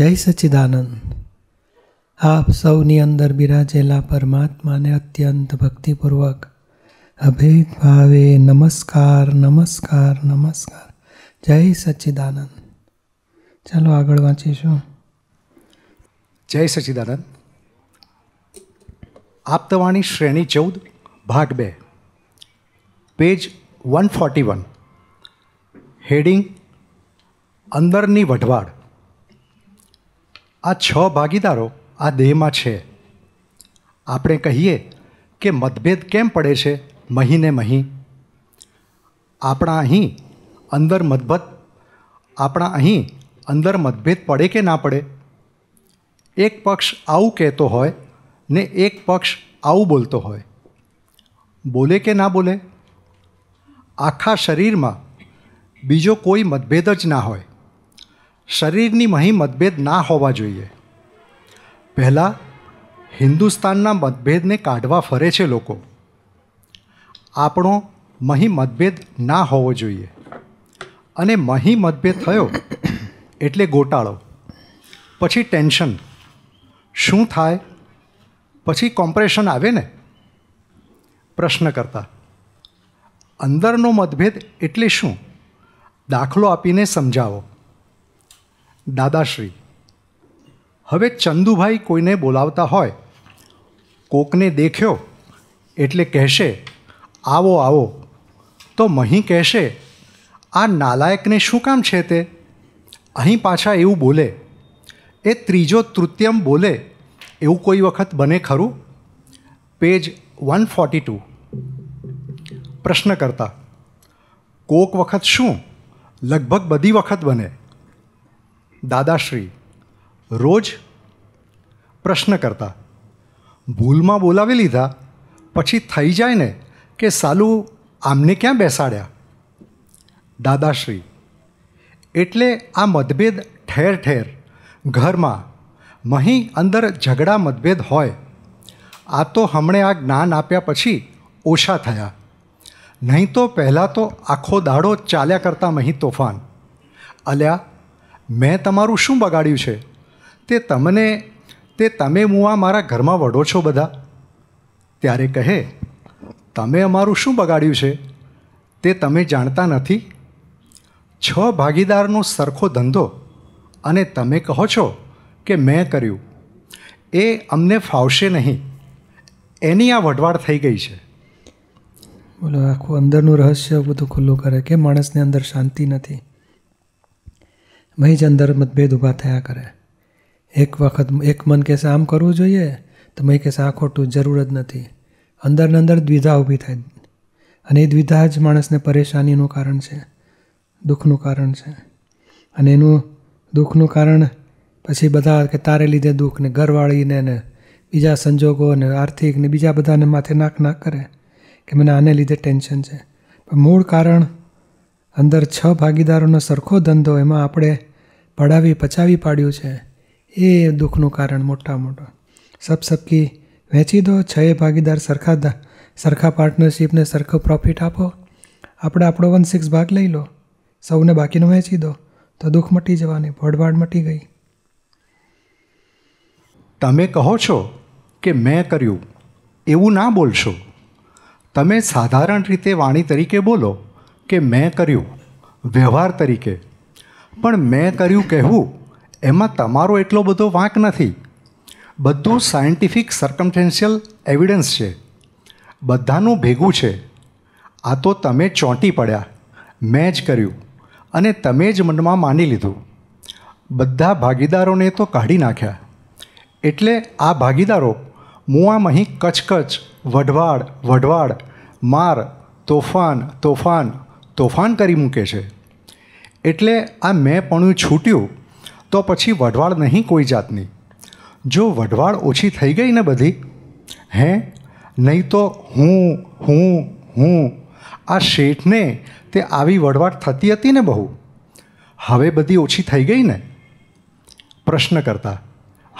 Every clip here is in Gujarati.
જય સચિદાનંદ આપ સૌની અંદર બિરાજેલા પરમાત્માને અત્યંત ભક્તિપૂર્વક અભેદ ભાવે નમસ્કાર નમસ્કાર નમસ્કાર જય સચ્ચિદાનંદ ચાલો આગળ વાંચીશું જય સચિદાનંદ આપતવાણી શ્રેણી ચૌદ ભાગ બે page one forty one heading અંદરની વઢવાડ આ છ ભાગીદારો આ દેહમાં છે આપણે કહીએ કે મતભેદ કેમ પડે છે મહીને મહી આપણા અહીં અંદર મતભેદ આપણા અહીં અંદર મતભેદ પડે કે ના પડે એક પક્ષ આવું કહેતો હોય ને એક પક્ષ આવું બોલતો હોય બોલે કે ના બોલે આખા શરીરમાં બીજો કોઈ મતભેદ જ ના હોય શરીરની મહી મતભેદ ના હોવા જોઈએ પહેલાં હિન્દુસ્તાનના મતભેદને કાઢવા ફરે છે લોકો આપણો મહી મતભેદ ના હોવો જોઈએ અને મહી મતભેદ થયો એટલે ગોટાળો પછી ટેન્શન શું થાય પછી કોમ્પ્રેશન આવે ને પ્રશ્ન કરતા અંદરનો મતભેદ એટલે શું દાખલો આપીને સમજાવો દાદાશ્રી હવે ચંદુભાઈ કોઈને બોલાવતા હોય કોકને દેખ્યો એટલે કહેશે આવો આવો તો મહી કહેશે આ નાલાયકને શું કામ છે તે અહીં પાછા એવું બોલે એ ત્રીજો તૃતીયમ બોલે એવું કોઈ વખત બને ખરું પેજ વન ફોર્ટી ટુ પ્રશ્ન કરતા કોક વખત શું લગભગ બધી વખત બને દાદાશ્રી રોજ પ્રશ્ન કરતા ભૂલમાં બોલાવી લીધા પછી થઈ જાય ને કે સાલું આમને ક્યાં બેસાડ્યા દાદાશ્રી એટલે આ મતભેદ ઠેર ઠેર ઘરમાં મહી અંદર ઝઘડા મતભેદ હોય આ તો હમણે આ જ્ઞાન આપ્યા પછી ઓછા થયા નહીં તો પહેલાં તો આખો દાડો ચાલ્યા કરતા મહી તોફાન અલ્યા મેં તમારું શું બગાડ્યું છે તે તમને તે તમે આ મારા ઘરમાં વઢો છો બધા ત્યારે કહે તમે અમારું શું બગાડ્યું છે તે તમે જાણતા નથી છ ભાગીદારનો સરખો ધંધો અને તમે કહો છો કે મેં કર્યું એ અમને ફાવશે નહીં એની આ વઢવાડ થઈ ગઈ છે બોલો આખું અંદરનું રહસ્ય બધું ખુલ્લું કરે કે માણસની અંદર શાંતિ નથી મહી જ અંદર મતભેદ ઊભા થયા કરે એક વખત એક મન કહેશે આમ કરવું જોઈએ તો મહી કહેશે આ ખોટું જરૂર જ નથી અંદરને ને અંદર દ્વિધા ઊભી થાય અને એ દ્વિધા જ માણસને પરેશાનીનું કારણ છે દુઃખનું કારણ છે અને એનું દુઃખનું કારણ પછી બધા કે તારે લીધે દુઃખ ને ઘરવાળીને ને બીજા સંજોગો ને આર્થિક ને બીજા બધાને માથે નાક નાક કરે કે મને આને લીધે ટેન્શન છે પણ મૂળ કારણ અંદર છ ભાગીદારોનો સરખો ધંધો એમાં આપણે પડાવી પચાવી પાડ્યું છે એ દુઃખનું કારણ મોટા મોટા સબ સબકી વેચી દો છએ ભાગીદાર સરખા સરખા પાર્ટનરશીપને સરખો પ્રોફિટ આપો આપણે આપણો વન સિક્સ ભાગ લઈ લો સૌને બાકીનો વેચી દો તો દુઃખ મટી જવાની ભોડભાડ મટી ગઈ તમે કહો છો કે મેં કર્યું એવું ના બોલશો તમે સાધારણ રીતે વાણી તરીકે બોલો કે મેં કર્યું વ્યવહાર તરીકે પણ મેં કર્યું કહેવું એમાં તમારો એટલો બધો વાંક નથી બધું સાયન્ટિફિક સર્કમટેન્શિયલ એવિડન્સ છે બધાનું ભેગું છે આ તો તમે ચોંટી પડ્યા મેં જ કર્યું અને તમે જ મનમાં માની લીધું બધા ભાગીદારોને તો કાઢી નાખ્યા એટલે આ ભાગીદારો મુઆમ અહીં કચકચ વઢવાડ વઢવાડ માર તોફાન તોફાન તોફાન કરી મૂકે છે એટલે આ મેં મેંપણું છૂટ્યું તો પછી વઢવાળ નહીં કોઈ જાતની જો વઢવાળ ઓછી થઈ ગઈ ને બધી હે નહીં તો હું હું હું આ શેઠને તે આવી વઢવાળ થતી હતી ને બહુ હવે બધી ઓછી થઈ ગઈ ને પ્રશ્ન કરતા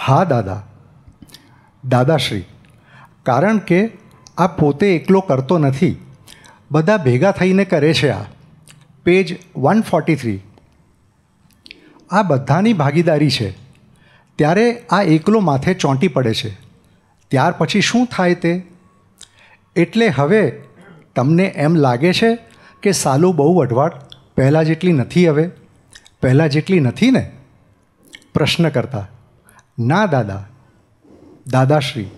હા દાદા દાદાશ્રી કારણ કે આ પોતે એકલો કરતો નથી બધા ભેગા થઈને કરે છે આ પેજ વન ફોર્ટી થ્રી આ બધાની ભાગીદારી છે ત્યારે આ એકલો માથે ચોંટી પડે છે ત્યાર પછી શું થાય તે એટલે હવે તમને એમ લાગે છે કે સાલું બહુ અઢવાટ પહેલાં જેટલી નથી હવે પહેલાં જેટલી નથી ને પ્રશ્ન કરતા ના દાદા દાદાશ્રી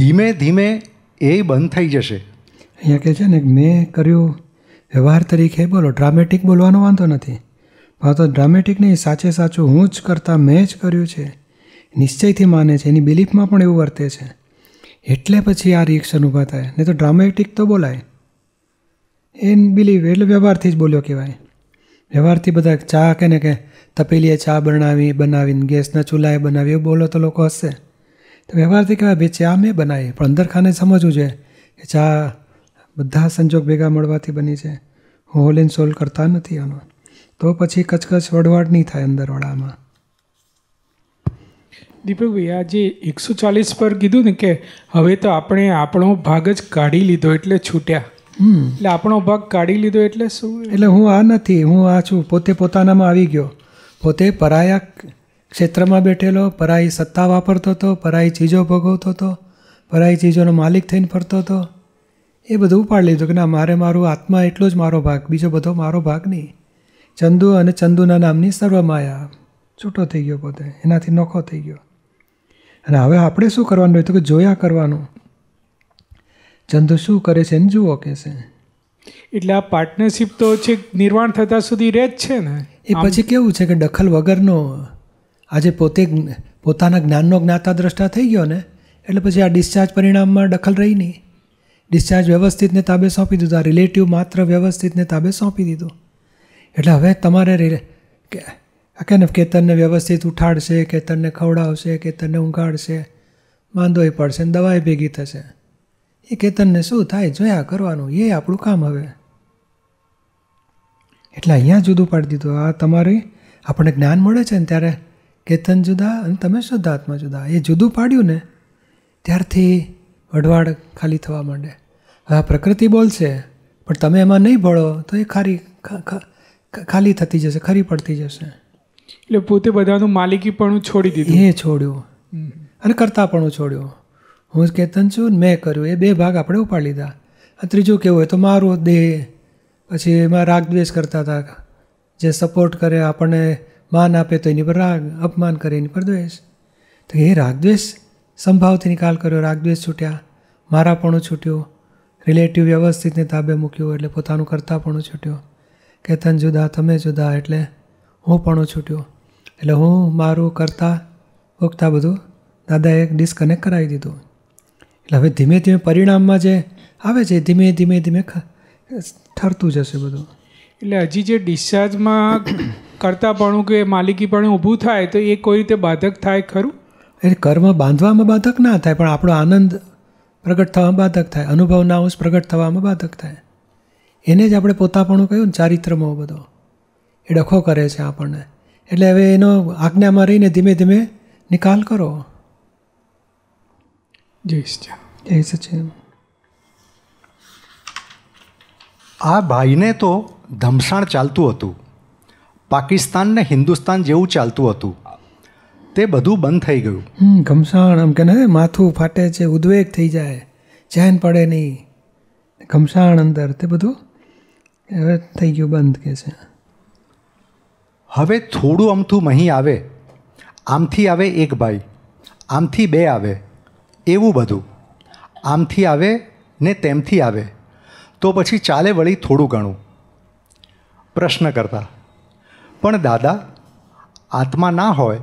ધીમે ધીમે એ બંધ થઈ જશે અહીંયા કહે છે ને મેં કર્યું વ્યવહાર તરીકે બોલો ડ્રામેટિક બોલવાનો વાંધો નથી પણ તો ડ્રામેટિક નહીં સાચે સાચું હું જ કરતાં મેં જ કર્યું છે નિશ્ચયથી માને છે એની બિલીફમાં પણ એવું વર્તે છે એટલે પછી આ રિએક્શન ઊભા થાય નહીં તો ડ્રામેટિક તો બોલાય એન બિલીફ એટલે વ્યવહારથી જ બોલ્યો કહેવાય વ્યવહારથી બધા ચા કે ને કે તપેલીએ ચા બનાવી બનાવીને ગેસના ચૂલાએ બનાવી એવું બોલો તો લોકો હશે તો વ્યવહારથી કહેવાય ભાઈ ચા મેં બનાવી પણ અંદર ખાને સમજવું જોઈએ કે ચા બધા સંજોગ ભેગા મળવાથી બની છે હોલ એન્ડ સોલ કરતા નથી આનો તો પછી કચકચ વડવાડ નહીં થાય અંદરવાળામાં દીપકભાઈ આ જે એકસો ચાલીસ પર કીધું ને કે હવે તો આપણે આપણો ભાગ જ કાઢી લીધો એટલે છૂટ્યા એટલે આપણો ભાગ કાઢી લીધો એટલે શું એટલે હું આ નથી હું આ છું પોતે પોતાનામાં આવી ગયો પોતે પરાયા ક્ષેત્રમાં બેઠેલો પરાઈ સત્તા વાપરતો હતો પરાઈ ચીજો ભોગવતો હતો પરાઈ ચીજોનો માલિક થઈને ફરતો હતો એ બધું ઉપાડી લીધું કે ના મારે મારું આત્મા એટલો જ મારો ભાગ બીજો બધો મારો ભાગ નહીં ચંદુ અને ચંદુના નામની સર્વમાયા છૂટો થઈ ગયો પોતે એનાથી નોખો થઈ ગયો અને હવે આપણે શું કરવાનું હોય તો કે જોયા કરવાનું ચંદુ શું કરે છે એને જુઓ કે છે એટલે આ પાર્ટનરશિપ તો છે નિર્માણ થતા સુધી રહે જ છે ને એ પછી કેવું છે કે દખલ વગરનો આજે પોતે પોતાના જ્ઞાનનો જ્ઞાતા દ્રષ્ટા થઈ ગયો ને એટલે પછી આ ડિસ્ચાર્જ પરિણામમાં દખલ રહી નહીં ડિસ્ચાર્જ વ્યવસ્થિતને તાબે સોંપી દીધું આ રિલેટિવ માત્ર વ્યવસ્થિતને તાબે સોંપી દીધું એટલે હવે તમારે કે ને કેતનને વ્યવસ્થિત ઉઠાડશે કેતનને ખવડાવશે કેતનને ઊંઘાડશે માંદોય પડશે ને દવાએ ભેગી થશે એ કેતનને શું થાય જોયા કરવાનું એ આપણું કામ હવે એટલે અહીંયા જુદું પાડી દીધું આ તમારી આપણને જ્ઞાન મળે છે ને ત્યારે કેતન જુદા અને તમે શુદ્ધાત્મા જુદા એ જુદું પાડ્યું ને ત્યારથી વઢવાડ ખાલી થવા માંડે હવે આ પ્રકૃતિ બોલશે પણ તમે એમાં નહીં ભળો તો એ ખારી ખાલી થતી જશે ખરી પડતી જશે એટલે પોતે બધાનું માલિકી માલિકીપણું છોડી દીધું એ છોડ્યું અને કરતા કરતાપણું છોડ્યું હું કેતન છું મેં કર્યું એ બે ભાગ આપણે ઉપાડી લીધા આ ત્રીજું કેવું હોય તો મારો દેહ પછી એમાં રાગદ્વેષ કરતા હતા જે સપોર્ટ કરે આપણને માન આપે તો એની પર રાગ અપમાન કરે એની પર દ્વેષ તો એ રાગદ્વેષ સંભાવથી નિકાલ કર્યો રાગદ્વેષ છૂટ્યા મારાપણું છૂટ્યું રિલેટિવ વ્યવસ્થિતને તાબે મૂક્યો એટલે પોતાનું કરતાપણું છૂટ્યું કેતન જુદા તમે જુદા એટલે હું પણ છૂટ્યો એટલે હું મારું કરતા ઉગતા બધું દાદાએ ડિસ્કનેક્ટ કરાવી દીધું એટલે હવે ધીમે ધીમે પરિણામમાં જે આવે છે ધીમે ધીમે ધીમે ઠરતું જશે બધું એટલે હજી જે ડિસ્ચાર્જમાં કરતાપણું કે માલિકીપણું ઊભું થાય તો એ કોઈ રીતે બાધક થાય ખરું એટલે કર્મ બાંધવામાં બાધક ના થાય પણ આપણો આનંદ પ્રગટ થવામાં બાધક થાય અનુભવ ના હોશ પ્રગટ થવામાં બાધક થાય એને જ આપણે પોતાપણું કહ્યું ને ચારિત્રમો બધો એ ડખો કરે છે આપણને એટલે હવે એનો આજ્ઞામાં રહીને ધીમે ધીમે નિકાલ કરો જય જય સચિન આ ભાઈને તો ધમસાણ ચાલતું હતું પાકિસ્તાન ને હિન્દુસ્તાન જેવું ચાલતું હતું તે બધું બંધ થઈ ગયું ઘમસાણ આમ કે ને માથું ફાટે છે ઉદ્વેગ થઈ જાય ચેન પડે નહીં ઘમસાણ અંદર તે બધું હવે થઈ ગયું બંધ કે છે હવે થોડું અમથું મહી આવે આમથી આવે એક ભાઈ આમથી બે આવે એવું બધું આમથી આવે ને તેમથી આવે તો પછી ચાલે વળી થોડું ઘણું પ્રશ્ન કરતા પણ દાદા આત્મા ના હોય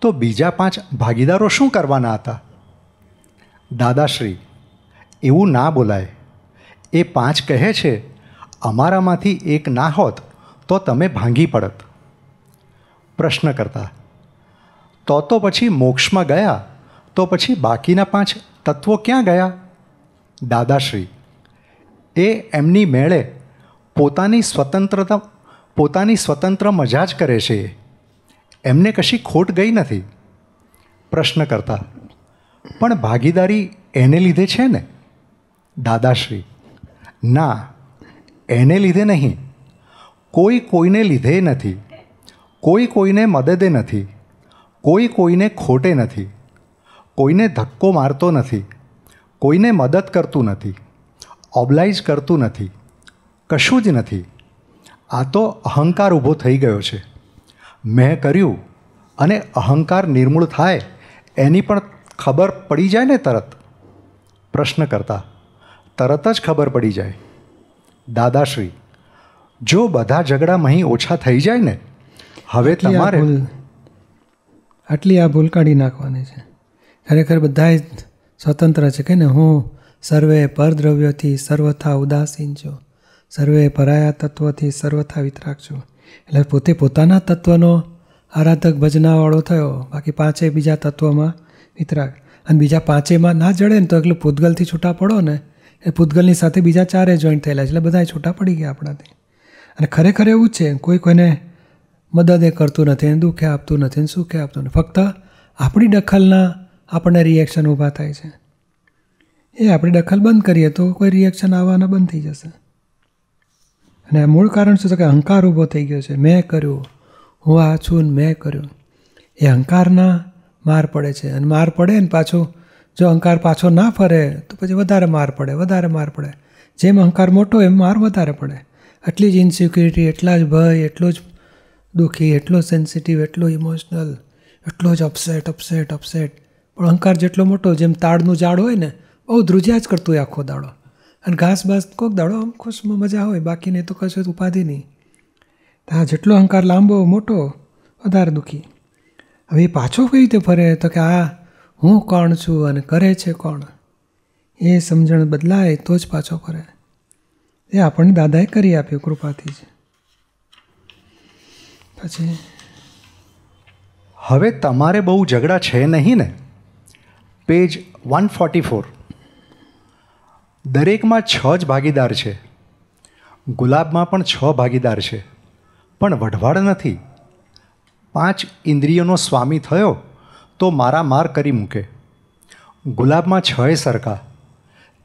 તો બીજા પાંચ ભાગીદારો શું કરવાના હતા દાદાશ્રી એવું ના બોલાય એ પાંચ કહે છે અમારામાંથી એક ના હોત તો તમે ભાંગી પડત પ્રશ્ન કરતા તો તો પછી મોક્ષમાં ગયા તો પછી બાકીના પાંચ તત્વો ક્યાં ગયા દાદાશ્રી એ એમની મેળે પોતાની સ્વતંત્રતા પોતાની સ્વતંત્ર મજા જ કરે છે એ એમને કશી ખોટ ગઈ નથી પ્રશ્ન કરતા પણ ભાગીદારી એને લીધે છે ને દાદાશ્રી ના એને લીધે નહીં કોઈ કોઈને લીધે નથી કોઈ કોઈને મદદે નથી કોઈ કોઈને ખોટે નથી કોઈને ધક્કો મારતો નથી કોઈને મદદ કરતું નથી ઓબ્લાઇઝ કરતું નથી કશું જ નથી આ તો અહંકાર ઊભો થઈ ગયો છે મેં કર્યું અને અહંકાર નિર્મૂળ થાય એની પણ ખબર પડી જાય ને તરત પ્રશ્ન કરતા તરત જ ખબર પડી જાય દાદાશ્રી જો બધા ઝઘડા અહીં ઓછા થઈ જાય ને હવે તમારે આટલી આ ભૂલ કાઢી નાખવાની છે ખરેખર બધા સ્વતંત્ર છે કે ને હું સર્વે પરદ્રવ્યથી સર્વથા ઉદાસીન છું સર્વે પરાયા તત્વથી સર્વથા વિતરાગ છું એટલે પોતે પોતાના તત્વનો આરાધક ભજનાવાળો થયો બાકી પાંચે બીજા તત્વમાં વિતરાગ અને બીજા પાંચેમાં ના જડે ને તો એટલે પૂતગલથી છૂટા પડો ને એ પૂતગલની સાથે બીજા ચારે જોઈન્ટ થયેલા એટલે બધા છૂટા પડી ગયા આપણાથી અને ખરેખર એવું જ છે કોઈ કોઈને મદદ એ કરતું નથી એને દુઃખે આપતું નથી ને સુખે આપતું નથી ફક્ત આપણી દખલના આપણને રિએક્શન ઊભા થાય છે એ આપણી દખલ બંધ કરીએ તો કોઈ રિએક્શન આવવાના બંધ થઈ જશે અને મૂળ કારણ શું છે કે અહંકાર ઊભો થઈ ગયો છે મેં કર્યું હું આ છું ને મેં કર્યું એ અહંકારના માર પડે છે અને માર પડે ને પાછું જો અહંકાર પાછો ના ફરે તો પછી વધારે માર પડે વધારે માર પડે જેમ અહંકાર મોટો એમ માર વધારે પડે આટલી જ ઇન્સિક્યુરિટી એટલા જ ભય એટલો જ દુઃખી એટલો સેન્સિટિવ એટલો ઇમોશનલ એટલો જ અપસેટ અપસેટ અપસેટ પણ અહંકાર જેટલો મોટો જેમ તાળનું ઝાડ હોય ને બહુ ધ્રુજ્યા જ કરતું હોય આખો દાડો અને ઘાસ બાસ કોઈક દાડો આમ ખુશમાં મજા હોય બાકીને તો કશું ઉપાધિ નહીં હા જેટલો અહંકાર લાંબો મોટો વધારે દુઃખી હવે એ પાછો કઈ રીતે ફરે તો કે આ હું કોણ છું અને કરે છે કોણ એ સમજણ બદલાય તો જ પાછો ફરે એ આપણને દાદાએ કરી આપ્યું કૃપાથી જ પછી હવે તમારે બહુ ઝઘડા છે નહીં ને પેજ વન ફોર્ટી ફોર દરેકમાં છ જ ભાગીદાર છે ગુલાબમાં પણ છ ભાગીદાર છે પણ વઢવાડ નથી પાંચ ઇન્દ્રિયોનો સ્વામી થયો તો મારા માર કરી મૂકે ગુલાબમાં છય સરખા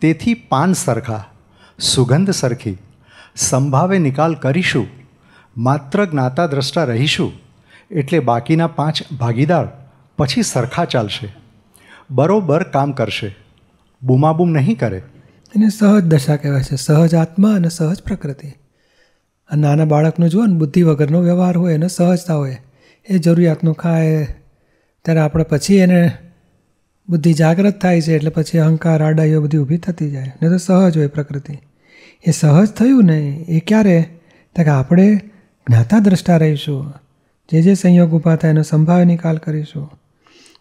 તેથી પાન સરખા સુગંધ સરખી સંભાવે નિકાલ કરીશું માત્ર જ્ઞાતા દ્રષ્ટા રહીશું એટલે બાકીના પાંચ ભાગીદાર પછી સરખા ચાલશે બરોબર કામ કરશે બૂમાબૂમ નહીં કરે એને સહજ દશા કહેવાય છે સહજ આત્મા અને સહજ પ્રકૃતિ અને નાના બાળકનો જુઓ ને બુદ્ધિ વગરનો વ્યવહાર હોય એને સહજતા હોય એ જરૂરિયાતનું ખાય ત્યારે આપણે પછી એને બુદ્ધિ જાગૃત થાય છે એટલે પછી અહંકાર આડાઈઓ બધી ઊભી થતી જાય ને તો સહજ હોય પ્રકૃતિ એ સહજ થયું ને એ ક્યારે તો કે આપણે જ્ઞાતા દ્રષ્ટા રહીશું જે જે સંયોગ ઊભા થાય એનો સંભાવ નિકાલ કરીશું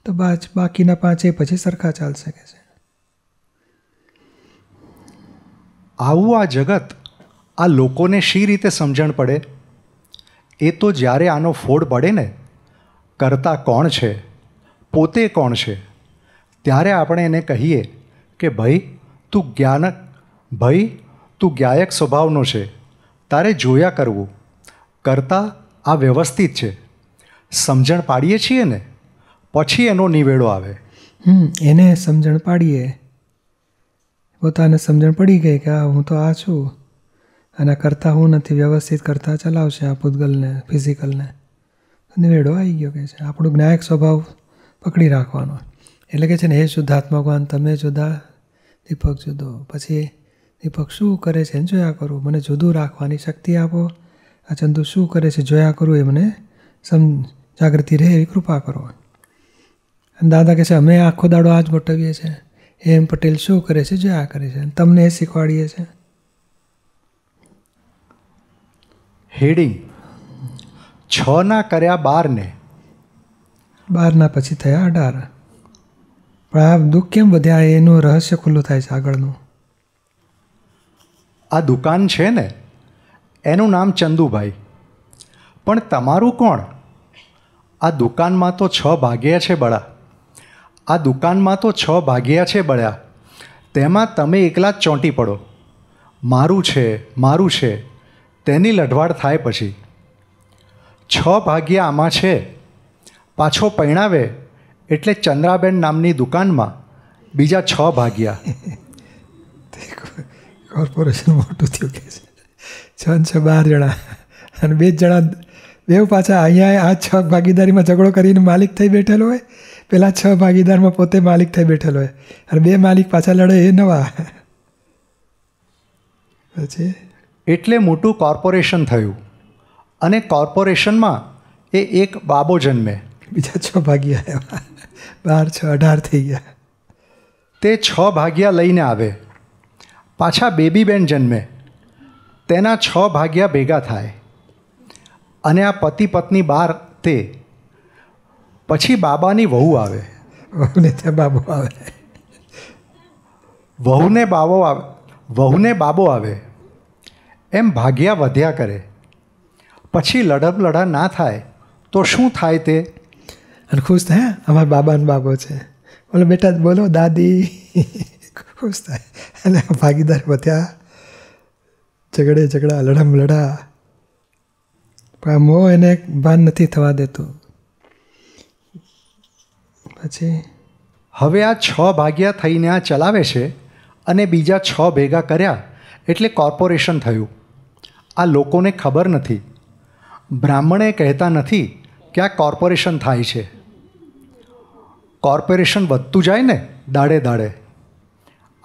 તો બાકીના પાંચે પછી સરખા ચાલી શકે છે આવું આ જગત આ લોકોને શી રીતે સમજણ પડે એ તો જ્યારે આનો ફોડ પડે ને કરતા કોણ છે પોતે કોણ છે ત્યારે આપણે એને કહીએ કે ભાઈ તું જ્ઞાનક ભાઈ તું ગાયક સ્વભાવનો છે તારે જોયા કરવું કરતા આ વ્યવસ્થિત છે સમજણ પાડીએ છીએ ને પછી એનો નિવેડો આવે એને સમજણ પાડીએ પોતાને સમજણ પડી ગઈ કે આ હું તો આ છું આના કરતાં હું નથી વ્યવસ્થિત કરતાં ચલાવશે આ પૂતગલને ફિઝિકલને નિવેડો આવી ગયો કે છે આપણો જ્ઞાયક સ્વભાવ પકડી રાખવાનો એટલે કે છે ને હે શુદ્ધાત્મકવાન તમે જુદા દીપક જુદો પછી દીપક શું કરે છે એને જોયા કરું મને જુદું રાખવાની શક્તિ આપો આ ચંદુ શું કરે છે જોયા કરું એ મને સમ જાગૃતિ રહે એવી કૃપા કરો અને દાદા કહે છે અમે આખો દાડો આ જ ગોઠવીએ છીએ એમ પટેલ શું કરે છે જે આ કરે છે તમને એ શીખવાડીએ છે હેડિંગ છ ના કર્યા બારને બારના પછી થયા અઢાર પણ આ દુઃખ કેમ વધ્યા એનું રહસ્ય ખુલ્લું થાય છે આગળનું આ દુકાન છે ને એનું નામ ચંદુભાઈ પણ તમારું કોણ આ દુકાનમાં તો છ ભાગ્યા છે બળા આ દુકાનમાં તો છ ભાગ્યા છે બળ્યા તેમાં તમે એકલા જ ચોંટી પડો મારું છે મારું છે તેની લઢવાડ થાય પછી છ ભાગ્યા આમાં છે પાછો પૈણાવે એટલે ચંદ્રાબેન નામની દુકાનમાં બીજા છ ભાગ્યા કોર્પોરેશન મોટું થયું કે છે છ છ બાર જણા અને બે જણા બે પાછા અહીંયા આ છ ભાગીદારીમાં ઝઘડો કરીને માલિક થઈ બેઠેલો હોય પહેલાં છ ભાગીદારમાં પોતે માલિક થઈ બેઠેલો હોય અને બે માલિક પાછા લડે એ નવા પછી એટલે મોટું કોર્પોરેશન થયું અને કોર્પોરેશનમાં એ એક બાબો જન્મે બીજા છ ભાગ્યા બાર છ અઢાર થઈ ગયા તે છ ભાગ્યા લઈને આવે પાછા બેબીબેન જન્મે તેના છ ભાગ્યા ભેગા થાય અને આ પતિ પત્ની બાર તે પછી બાબાની વહુ આવે વહુને ત્યાં બાબો આવે વહુને બાબો આવે વહુને બાબો આવે એમ ભાગ્યા વધ્યા કરે પછી લડબ લડા ના થાય તો શું થાય તે અને ખુશ થાય અમારા બાબાનો બાબો છે બોલો બેટા બોલો દાદી ખુશ થાય અને ભાગીદાર વધ્યા ઝઘડે ઝઘડા લડમ લડા પણ મોં એને ભાન નથી થવા દેતું પછી હવે આ છ ભાગ્યા થઈને આ ચલાવે છે અને બીજા છ ભેગા કર્યા એટલે કોર્પોરેશન થયું આ લોકોને ખબર નથી બ્રાહ્મણે કહેતા નથી કે આ કોર્પોરેશન થાય છે કોર્પોરેશન વધતું જાય ને દાડે દાડે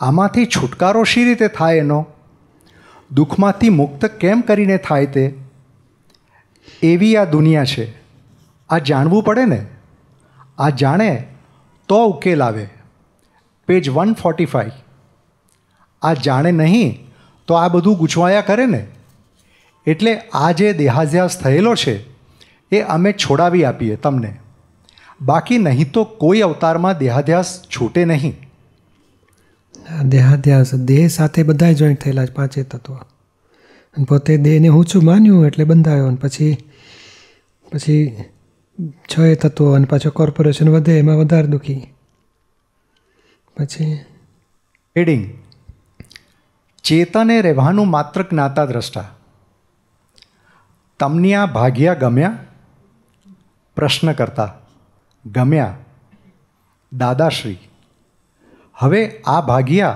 આમાંથી છુટકારો શી રીતે થાય એનો દુઃખમાંથી મુક્ત કેમ કરીને થાય તે એવી આ દુનિયા છે આ જાણવું પડે ને આ જાણે તો ઉકેલ આવે પેજ વન ફોર્ટી ફાઈવ આ જાણે નહીં તો આ બધું ગૂંચવાયા કરે ને એટલે આ જે દેહાઝ્યાસ થયેલો છે એ અમે છોડાવી આપીએ તમને બાકી નહીં તો કોઈ અવતારમાં દેહાધ્યાસ છૂટે નહીં દેહાધ્યાસ દેહ સાથે બધા જોઈન્ટ થયેલા જ પાંચે તત્વ અને પોતે દેહને હું છું માન્યું એટલે બંધાયો અને પછી પછી છ એ તત્વો અને પાછો કોર્પોરેશન વધે એમાં વધારે દુઃખી પછી હેડિંગ ચેતને રહેવાનું માત્ર જ્ઞાતા દ્રષ્ટા તમને આ ભાગ્યા ગમ્યા પ્રશ્ન કરતા ગમ્યા દાદાશ્રી હવે આ ભાગ્યા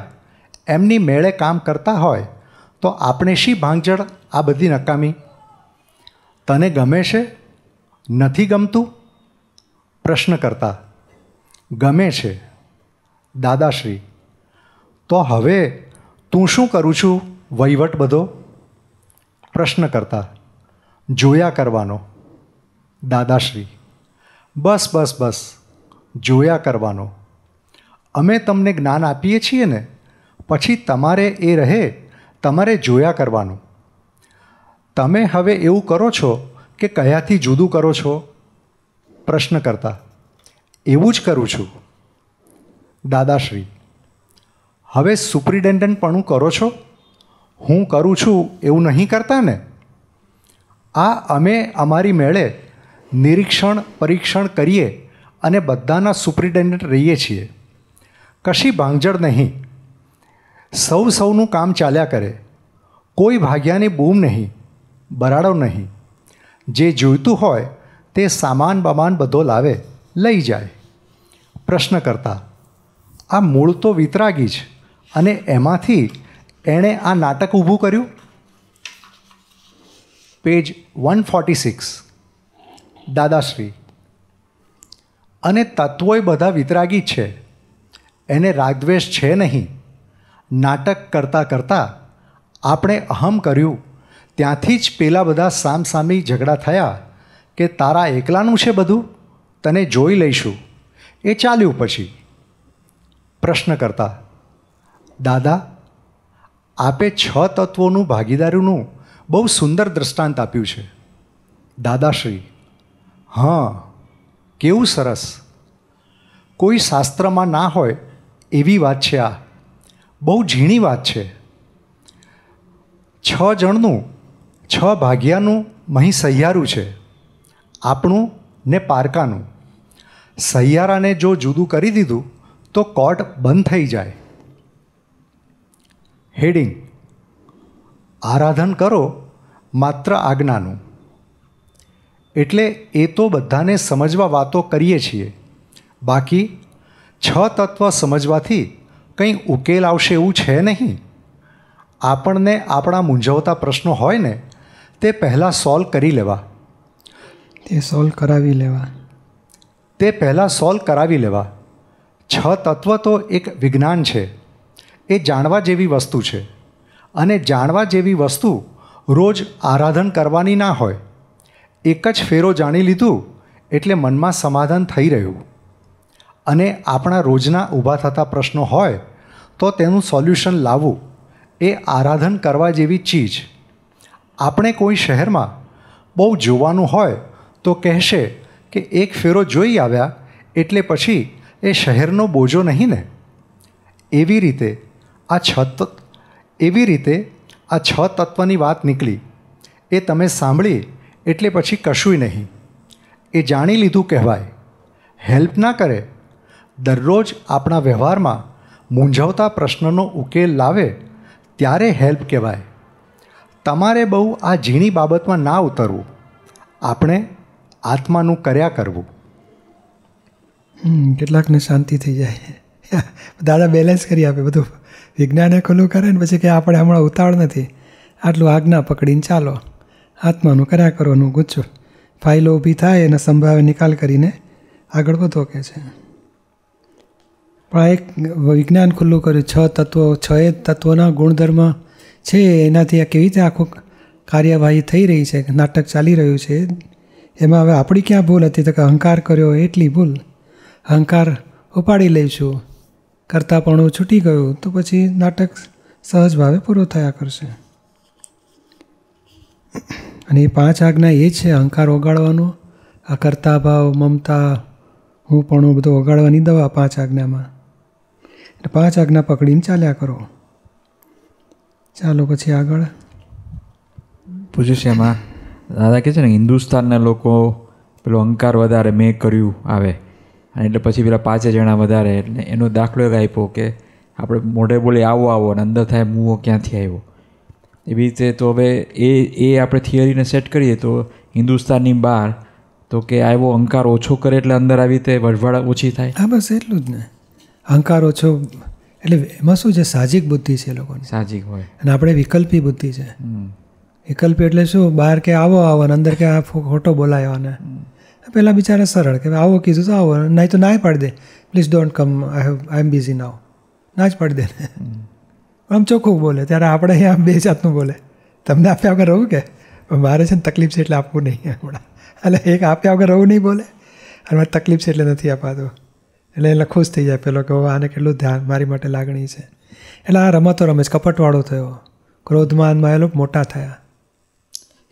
એમની મેળે કામ કરતા હોય તો આપણે શી ભાંગજળ આ બધી નકામી તને ગમે છે નથી ગમતું પ્રશ્ન કરતા ગમે છે દાદાશ્રી તો હવે તું શું કરું છું વહીવટ બધો પ્રશ્ન કરતા જોયા કરવાનો દાદાશ્રી બસ બસ બસ જોયા કરવાનો અમે તમને જ્ઞાન આપીએ છીએ ને પછી તમારે એ રહે તમારે જોયા કરવાનું તમે હવે એવું કરો છો કે કયાથી જુદું કરો છો પ્રશ્ન કરતા એવું જ કરું છું દાદાશ્રી હવે સુપ્રિન્ટેન્ડન્ટ પણ કરો છો હું કરું છું એવું નહીં કરતા ને આ અમે અમારી મેળે નિરીક્ષણ પરીક્ષણ કરીએ અને બધાના સુપ્રિન્ટેન્ડન્ટ રહીએ છીએ કશી ભાંગજળ નહીં સૌ સૌનું કામ ચાલ્યા કરે કોઈ ભાગ્યાની બૂમ નહીં બરાડો નહીં જે જોઈતું હોય તે સામાન બમાન બધો લાવે લઈ જાય પ્રશ્ન કરતા આ મૂળ તો વિતરાગી જ અને એમાંથી એણે આ નાટક ઊભું કર્યું પેજ વન ફોર્ટી સિક્સ દાદાશ્રી અને તત્વોય બધા વિતરાગી છે એને રાગદ્વેષ છે નહીં નાટક કરતાં કરતાં આપણે અહમ કર્યું ત્યાંથી જ પેલા બધા સામસામી ઝઘડા થયા કે તારા એકલાનું છે બધું તને જોઈ લઈશું એ ચાલ્યું પછી પ્રશ્ન કરતા દાદા આપે છ તત્વોનું ભાગીદારીનું બહુ સુંદર દ્રષ્ટાંત આપ્યું છે દાદાશ્રી હં કેવું સરસ કોઈ શાસ્ત્રમાં ના હોય એવી વાત છે આ બહુ ઝીણી વાત છે છ જણનું છ ભાગ્યાનું અહીં સહિયારું છે આપણું ને પારકાનું સહિયારાને જો જુદું કરી દીધું તો કોર્ટ બંધ થઈ જાય હેડિંગ આરાધન કરો માત્ર આજ્ઞાનું એટલે એ તો બધાને સમજવા વાતો કરીએ છીએ બાકી છ તત્વ સમજવાથી કંઈ ઉકેલ આવશે એવું છે નહીં આપણને આપણા મૂંઝવતા પ્રશ્નો હોય ને તે પહેલાં સોલ્વ કરી લેવા તે સોલ્વ કરાવી લેવા તે પહેલાં સોલ્વ કરાવી લેવા છ તત્વ તો એક વિજ્ઞાન છે એ જાણવા જેવી વસ્તુ છે અને જાણવા જેવી વસ્તુ રોજ આરાધન કરવાની ના હોય એક જ ફેરો જાણી લીધું એટલે મનમાં સમાધાન થઈ રહ્યું અને આપણા રોજના ઊભા થતા પ્રશ્નો હોય તો તેનું સોલ્યુશન લાવવું એ આરાધન કરવા જેવી ચીજ આપણે કોઈ શહેરમાં બહુ જોવાનું હોય તો કહેશે કે એક ફેરો જોઈ આવ્યા એટલે પછી એ શહેરનો બોજો નહીં ને એવી રીતે આ છત એવી રીતે આ છ તત્વની વાત નીકળી એ તમે સાંભળી એટલે પછી કશુંય નહીં એ જાણી લીધું કહેવાય હેલ્પ ના કરે દરરોજ આપણા વ્યવહારમાં મૂંઝવતા પ્રશ્નનો ઉકેલ લાવે ત્યારે હેલ્પ કહેવાય તમારે બહુ આ ઝીણી બાબતમાં ના ઉતરવું આપણે આત્માનું કર્યા કરવું કેટલાકને શાંતિ થઈ જાય દાદા બેલેન્સ કરી આપે બધું વિજ્ઞાને ખુલ્લું કરે ને પછી કે આપણે હમણાં ઉતાવળ નથી આટલું આજ્ઞા પકડીને ચાલો આત્માનું કર્યા કરવાનું ગુચ્છું ફાઇલો ઊભી થાય અને સંભાવે નિકાલ કરીને આગળ વધો કે છે પણ એક વિજ્ઞાન ખુલ્લું કર્યું છ તત્વો છ એ તત્વોના ગુણધર્મ છે એનાથી આ કેવી રીતે આખું કાર્યવાહી થઈ રહી છે નાટક ચાલી રહ્યું છે એમાં હવે આપણી ક્યાં ભૂલ હતી તો કે અહંકાર કર્યો એટલી ભૂલ અહંકાર ઉપાડી લઈશું કરતાં પણ છૂટી ગયું તો પછી નાટક સહજ ભાવે પૂરો થયા કરશે અને એ પાંચ આજ્ઞા એ છે અહંકાર ઓગાળવાનો આ કરતા ભાવ મમતા હું પણ બધું ઓગાળવાની દવા પાંચ આજ્ઞામાં પાંચ આજ્ઞા પકડીને ચાલ્યા કરો ચાલો પછી આગળ પૂછ્યું છે એમાં દાદા કે છે ને હિન્દુસ્તાનના લોકો પેલો અંકાર વધારે મેં કર્યું આવે અને એટલે પછી પેલા પાંચે જણા વધારે એટલે એનો દાખલો એક આપ્યો કે આપણે મોઢે બોલી આવો આવો અને અંદર થાય મૂવો ક્યાંથી આવ્યો એવી રીતે તો હવે એ એ આપણે થિયરીને સેટ કરીએ તો હિન્દુસ્તાનની બહાર તો કે આવ્યો અંકાર ઓછો કરે એટલે અંદર આવી રીતે વઢવાડા ઓછી થાય હા બસ એટલું જ ને અહંકાર ઓછો એટલે એમાં શું છે સાહજિક બુદ્ધિ છે લોકોની સાહજિક હોય અને આપણે વિકલ્પી બુદ્ધિ છે વિકલ્પી એટલે શું બહાર કે આવો આવો અને અંદર કે આ ખોટો બોલાયો અને પહેલાં બિચારા સરળ કે આવો કીધું તો આવો નહીં તો ના પાડી દે please don't come I have I am busy now ના જ પાડી દે આમ ચોખ્ખું બોલે ત્યારે આપણે અહીંયા બે જાતનું બોલે તમને આપ્યા વગર રહું કે પણ મારે છે ને તકલીફ છે એટલે આપવું નહીં હમણાં એટલે એક આપ્યા વગર રહું નહીં બોલે અને મારે તકલીફ છે એટલે નથી અપાતું એટલે એટલે ખુશ થઈ જાય પેલો કે આને કેટલું ધ્યાન મારી માટે લાગણી છે એટલે આ રમતો રમેશ કપટવાળો થયો ક્રોધમાનમાં એ લોકો મોટા થયા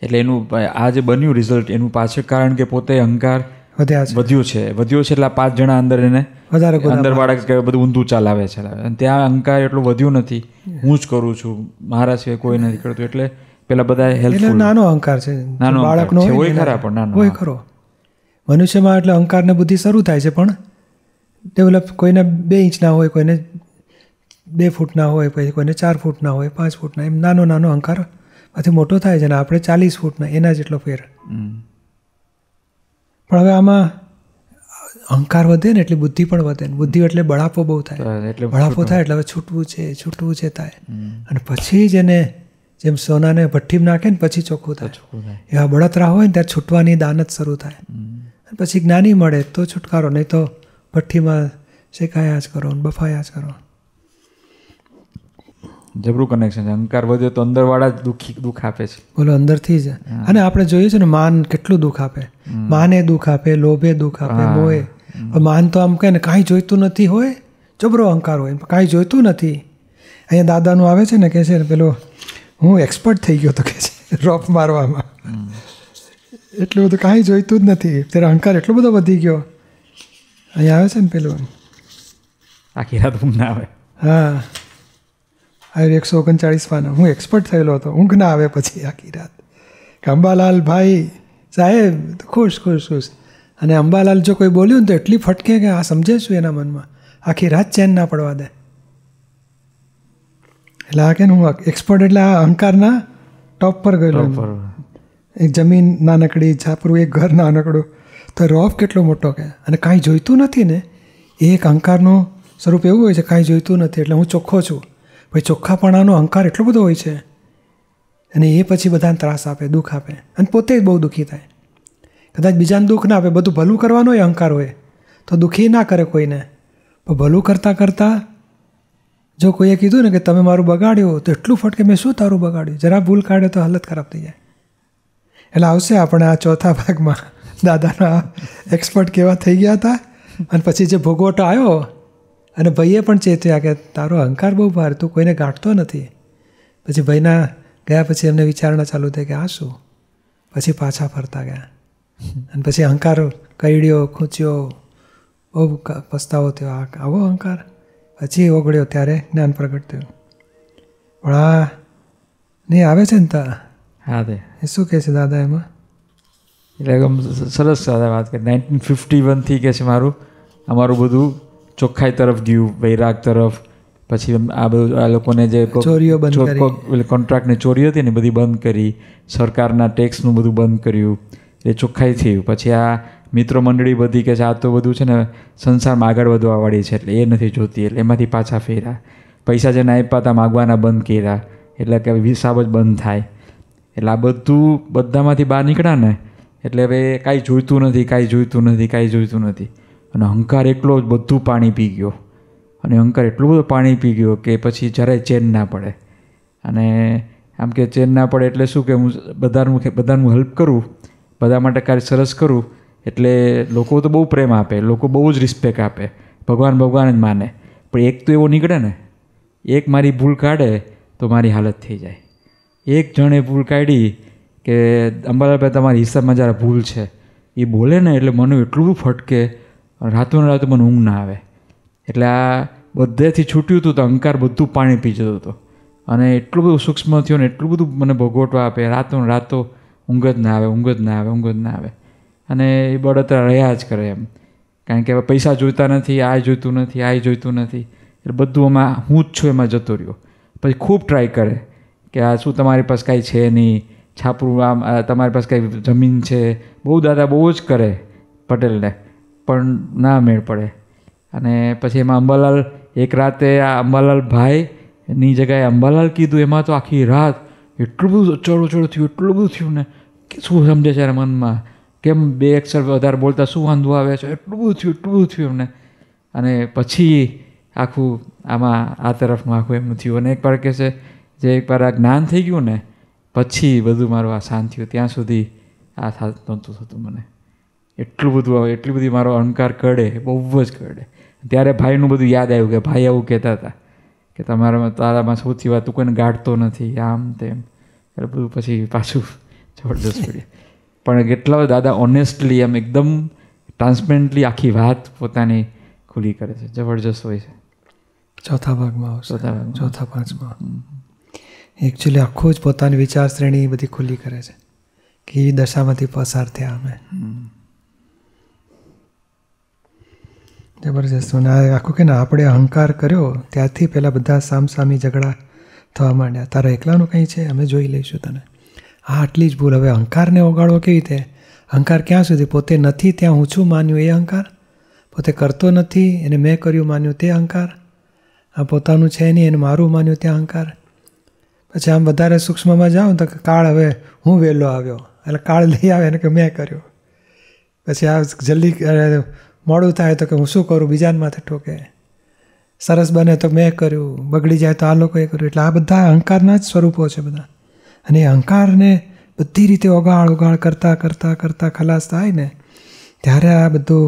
એટલે એનું આ જે બન્યું રિઝલ્ટ એનું પાછળ કારણ કે પોતે અહંકાર વધ્યા છે વધ્યો છે વધ્યો છે એટલે પાંચ જણા અંદર એને વધારે અંદર બાળક બધું ઊંધું ચલાવે છે અને ત્યાં અહંકાર એટલો વધ્યો નથી હું જ કરું છું મારા સિવાય કોઈ નથી કરતું એટલે પેલા બધા હેલ્પફુલ નાનો અહંકાર છે નાનો બાળકનો હોય ખરા પણ નાનો હોય ખરો મનુષ્યમાં એટલે અહંકાર ને બુદ્ધિ શરૂ થાય છે પણ ડેવલપ કોઈને બે ઇંચના હોય કોઈને બે ફૂટના હોય પછી કોઈને ચાર ફૂટના હોય પાંચ ફૂટના એમ નાનો નાનો અહંકાર પછી મોટો થાય છે ને આપણે ચાલીસ ફૂટના એના જેટલો ફેર પણ હવે આમાં અહંકાર વધે ને એટલે બુદ્ધિ પણ વધે ને બુદ્ધિ એટલે બળાપો બહુ થાય એટલે બળાપો થાય એટલે હવે છૂટવું છે છૂટવું છે થાય અને પછી જ એને જેમ સોનાને ભઠ્ઠી નાખે ને પછી ચોખ્ખું થાય એવા બળતરા હોય ને ત્યારે છૂટવાની દાનત શરૂ થાય પછી જ્ઞાની મળે તો છુટકારો નહીં તો ભઠ્ઠીમાં શેખાયા જ કરો બફાયા જ કરો જબરું કનેક્શન છે અહંકાર વધે તો અંદરવાળા જ દુઃખી દુઃખ આપે છે બોલો અંદરથી જ અને આપણે જોયું છે ને માન કેટલું દુઃખ આપે માને દુઃખ આપે લોભે દુઃખ આપે મોહે માન તો આમ કહે ને કાંઈ જોઈતું નથી હોય જબરો અહંકાર હોય કાંઈ જોઈતું નથી અહીંયા દાદાનું આવે છે ને કહે છે ને પેલો હું એક્સપર્ટ થઈ ગયો તો કહે છે રોપ મારવામાં એટલું બધું કાંઈ જોઈતું જ નથી ત્યારે અહંકાર એટલો બધો વધી ગયો અહીં આવે છે ને પેલું આખી રાત ઊંઘ ના આવે હા આવ્યું એકસો ઓગણચાળીસ પાના હું એક્સપર્ટ થયેલો હતો ઊંઘ ના આવે પછી આખી રાત કે અંબાલાલ ભાઈ સાહેબ ખુશ ખુશ ખુશ અને અંબાલાલ જો કોઈ બોલ્યું ને તો એટલી ફટકે કે આ સમજે છું એના મનમાં આખી રાત ચેન ના પડવા દે એટલે આ કે હું એક્સપર્ટ એટલે આ અહંકારના ટોપ પર ગયેલો એક જમીન નાનકડી છાપરું એક ઘર નાનકડું તો રોફ કેટલો મોટો કે અને કાંઈ જોઈતું નથી ને એ એક અહંકારનું સ્વરૂપ એવું હોય છે કાંઈ જોઈતું નથી એટલે હું ચોખ્ખો છું ભાઈ ચોખ્ખાપણાનો અહંકાર એટલો બધો હોય છે અને એ પછી બધાને ત્રાસ આપે દુઃખ આપે અને પોતે જ બહુ દુઃખી થાય કદાચ બીજાને દુઃખ ના આપે બધું ભલું કરવાનો એ અહંકાર હોય તો દુઃખી ના કરે કોઈને પણ ભલું કરતાં કરતાં જો કોઈએ કીધું ને કે તમે મારું બગાડ્યું તો એટલું ફટકે મેં શું તારું બગાડ્યું જરા ભૂલ કાઢે તો હાલત ખરાબ થઈ જાય એટલે આવશે આપણે આ ચોથા ભાગમાં દાદાના એક્સપર્ટ કેવા થઈ ગયા હતા અને પછી જે ભોગવટો આવ્યો અને ભાઈએ પણ ચેત્યા કે તારો અહંકાર બહુ ભાર તું કોઈને ગાંઠતો નથી પછી ભાઈના ગયા પછી એમને વિચારણા ચાલુ થઈ કે આ શું પછી પાછા ફરતા ગયા અને પછી અહંકાર કઈડ્યો ખૂંચ્યો બહુ પસ્તાવો થયો આ આવો અહંકાર પછી ઓગળ્યો ત્યારે જ્ઞાન પ્રગટ થયું પણ આ નહીં આવે છે ને તા હા એ શું કહે છે દાદા એમાં એટલે આમ સરસ સાથે વાત કરી નાઇન્ટીન ફિફ્ટી વનથી કે છે મારું અમારું બધું ચોખ્ખાઈ તરફ ગયું વૈરાગ તરફ પછી આ બધું આ લોકોને જે ચોરીઓ કોન્ટ્રાક્ટની ચોરીઓ હતી ને બધી બંધ કરી સરકારના ટેક્સનું બધું બંધ કર્યું એ ચોખ્ખાઈ થયું પછી આ મિત્રો મંડળી બધી કે છે આ તો બધું છે ને સંસારમાં આગળ વધવાવાળી છે એટલે એ નથી જોતી એટલે એમાંથી પાછા ફેર્યા પૈસા જેને આપ્યા હતા માગવાના બંધ કર્યા એટલે કે હિસાબ જ બંધ થાય એટલે આ બધું બધામાંથી બહાર નીકળ્યા ને એટલે હવે કાંઈ જોઈતું નથી કાંઈ જોઈતું નથી કાંઈ જોઈતું નથી અને હંકાર એટલો જ બધું પાણી પી ગયો અને હંકાર એટલું બધું પાણી પી ગયો કે પછી જરાય ચેન ના પડે અને આમ કે ચેન ના પડે એટલે શું કે હું બધાનું બધાનું હેલ્પ કરું બધા માટે કાર્ય સરસ કરું એટલે લોકો તો બહુ પ્રેમ આપે લોકો બહુ જ રિસ્પેક્ટ આપે ભગવાન ભગવાન જ માને પણ એક તો એવો નીકળે ને એક મારી ભૂલ કાઢે તો મારી હાલત થઈ જાય એક જણે ભૂલ કાઢી કે અંબાલાલભાઈ તમારી હિસાબમાં જ્યારે ભૂલ છે એ બોલે ને એટલે મને એટલું ફટકે રાતોને રાતો મને ઊંઘ ના આવે એટલે આ બધેથી છૂટ્યું હતું તો અહંકાર બધું પાણી પી જતો હતો અને એટલું બધું સૂક્ષ્મ થયું ને એટલું બધું મને ભગવટો આપે રાતો રાતો ઊંઘ જ ના આવે ઊંઘ જ ના આવે ઊંઘ જ ના આવે અને એ બળતરા રહ્યા જ કરે એમ કારણ કે હવે પૈસા જોઈતા નથી આ જોઈતું નથી આ જોઈતું નથી એટલે બધું એમાં હું જ છું એમાં જતો રહ્યો પછી ખૂબ ટ્રાય કરે કે આ શું તમારી પાસે કાંઈ છે નહીં છાપરું આમ તમારી પાસે કંઈ જમીન છે બહુ દાદા બહુ જ કરે પટેલને પણ ના મેળ પડે અને પછી એમાં અંબાલાલ એક રાતે આ અંબાલાલ ભાઈની જગ્યાએ અંબાલાલ કીધું એમાં તો આખી રાત એટલું બધું ચડો ચડો થયું એટલું બધું થયું ને કે શું સમજે છે મનમાં કેમ બે અક્ષર વધારે બોલતા શું વાંધો આવે છે એટલું બધું થયું એટલું બધું થયું એમને અને પછી આખું આમાં આ તરફનું આખું એમનું થયું અને એકવાર કહે છે જે એકવાર આ જ્ઞાન થઈ ગયું ને પછી બધું મારું આ શાંતિ ત્યાં સુધી આ નહોતું થતું મને એટલું બધું આવે એટલી બધી મારો અહંકાર કડે બહુ જ કડે ત્યારે ભાઈનું બધું યાદ આવ્યું કે ભાઈ આવું કહેતા હતા કે તમારામાં તારામાં સૌથી વાત તું કોઈને ગાઢતો નથી આમ તેમ એટલે બધું પછી પાછું જબરજસ્ત પડ્યું પણ કેટલા દાદા ઓનેસ્ટલી આમ એકદમ ટ્રાન્સપેરન્ટલી આખી વાત પોતાની ખુલી કરે છે જબરજસ્ત હોય છે ચોથા ભાગમાં ચોથા ચોથા પાંચમાં એકચ્યુઅલી આખું જ પોતાની વિચાર શ્રેણી બધી ખુલ્લી કરે છે કે એ દશામાંથી પસાર થયા અમે જબરજસ્ત અને આખું કે ને આપણે અહંકાર કર્યો ત્યારથી પહેલાં બધા સામસામી ઝઘડા થવા માંડ્યા તારા એકલાનું કંઈ છે અમે જોઈ લઈશું તને આ આટલી જ ભૂલ હવે અહંકારને ઓગાળવો કેવી રીતે અહંકાર ક્યાં સુધી પોતે નથી ત્યાં હું છું માન્યું એ અહંકાર પોતે કરતો નથી એને મેં કર્યું માન્યું તે અહંકાર આ પોતાનું છે નહીં એને મારું માન્યું ત્યાં અહંકાર પછી આમ વધારે સૂક્ષ્મમાં જાઉં તો કાળ હવે હું વહેલો આવ્યો એટલે કાળ લઈ આવે એને કે મેં કર્યો પછી આ જલ્દી મોડું થાય તો કે હું શું કરું બીજાને માથે ઠોકે સરસ બને તો મેં કર્યું બગડી જાય તો આ લોકોએ કર્યું એટલે આ બધા અહંકારના જ સ્વરૂપો છે બધા અને એ અહંકારને બધી રીતે ઓગાળ ઓગાળ કરતાં કરતાં કરતાં ખલાસ થાય ને ત્યારે આ બધું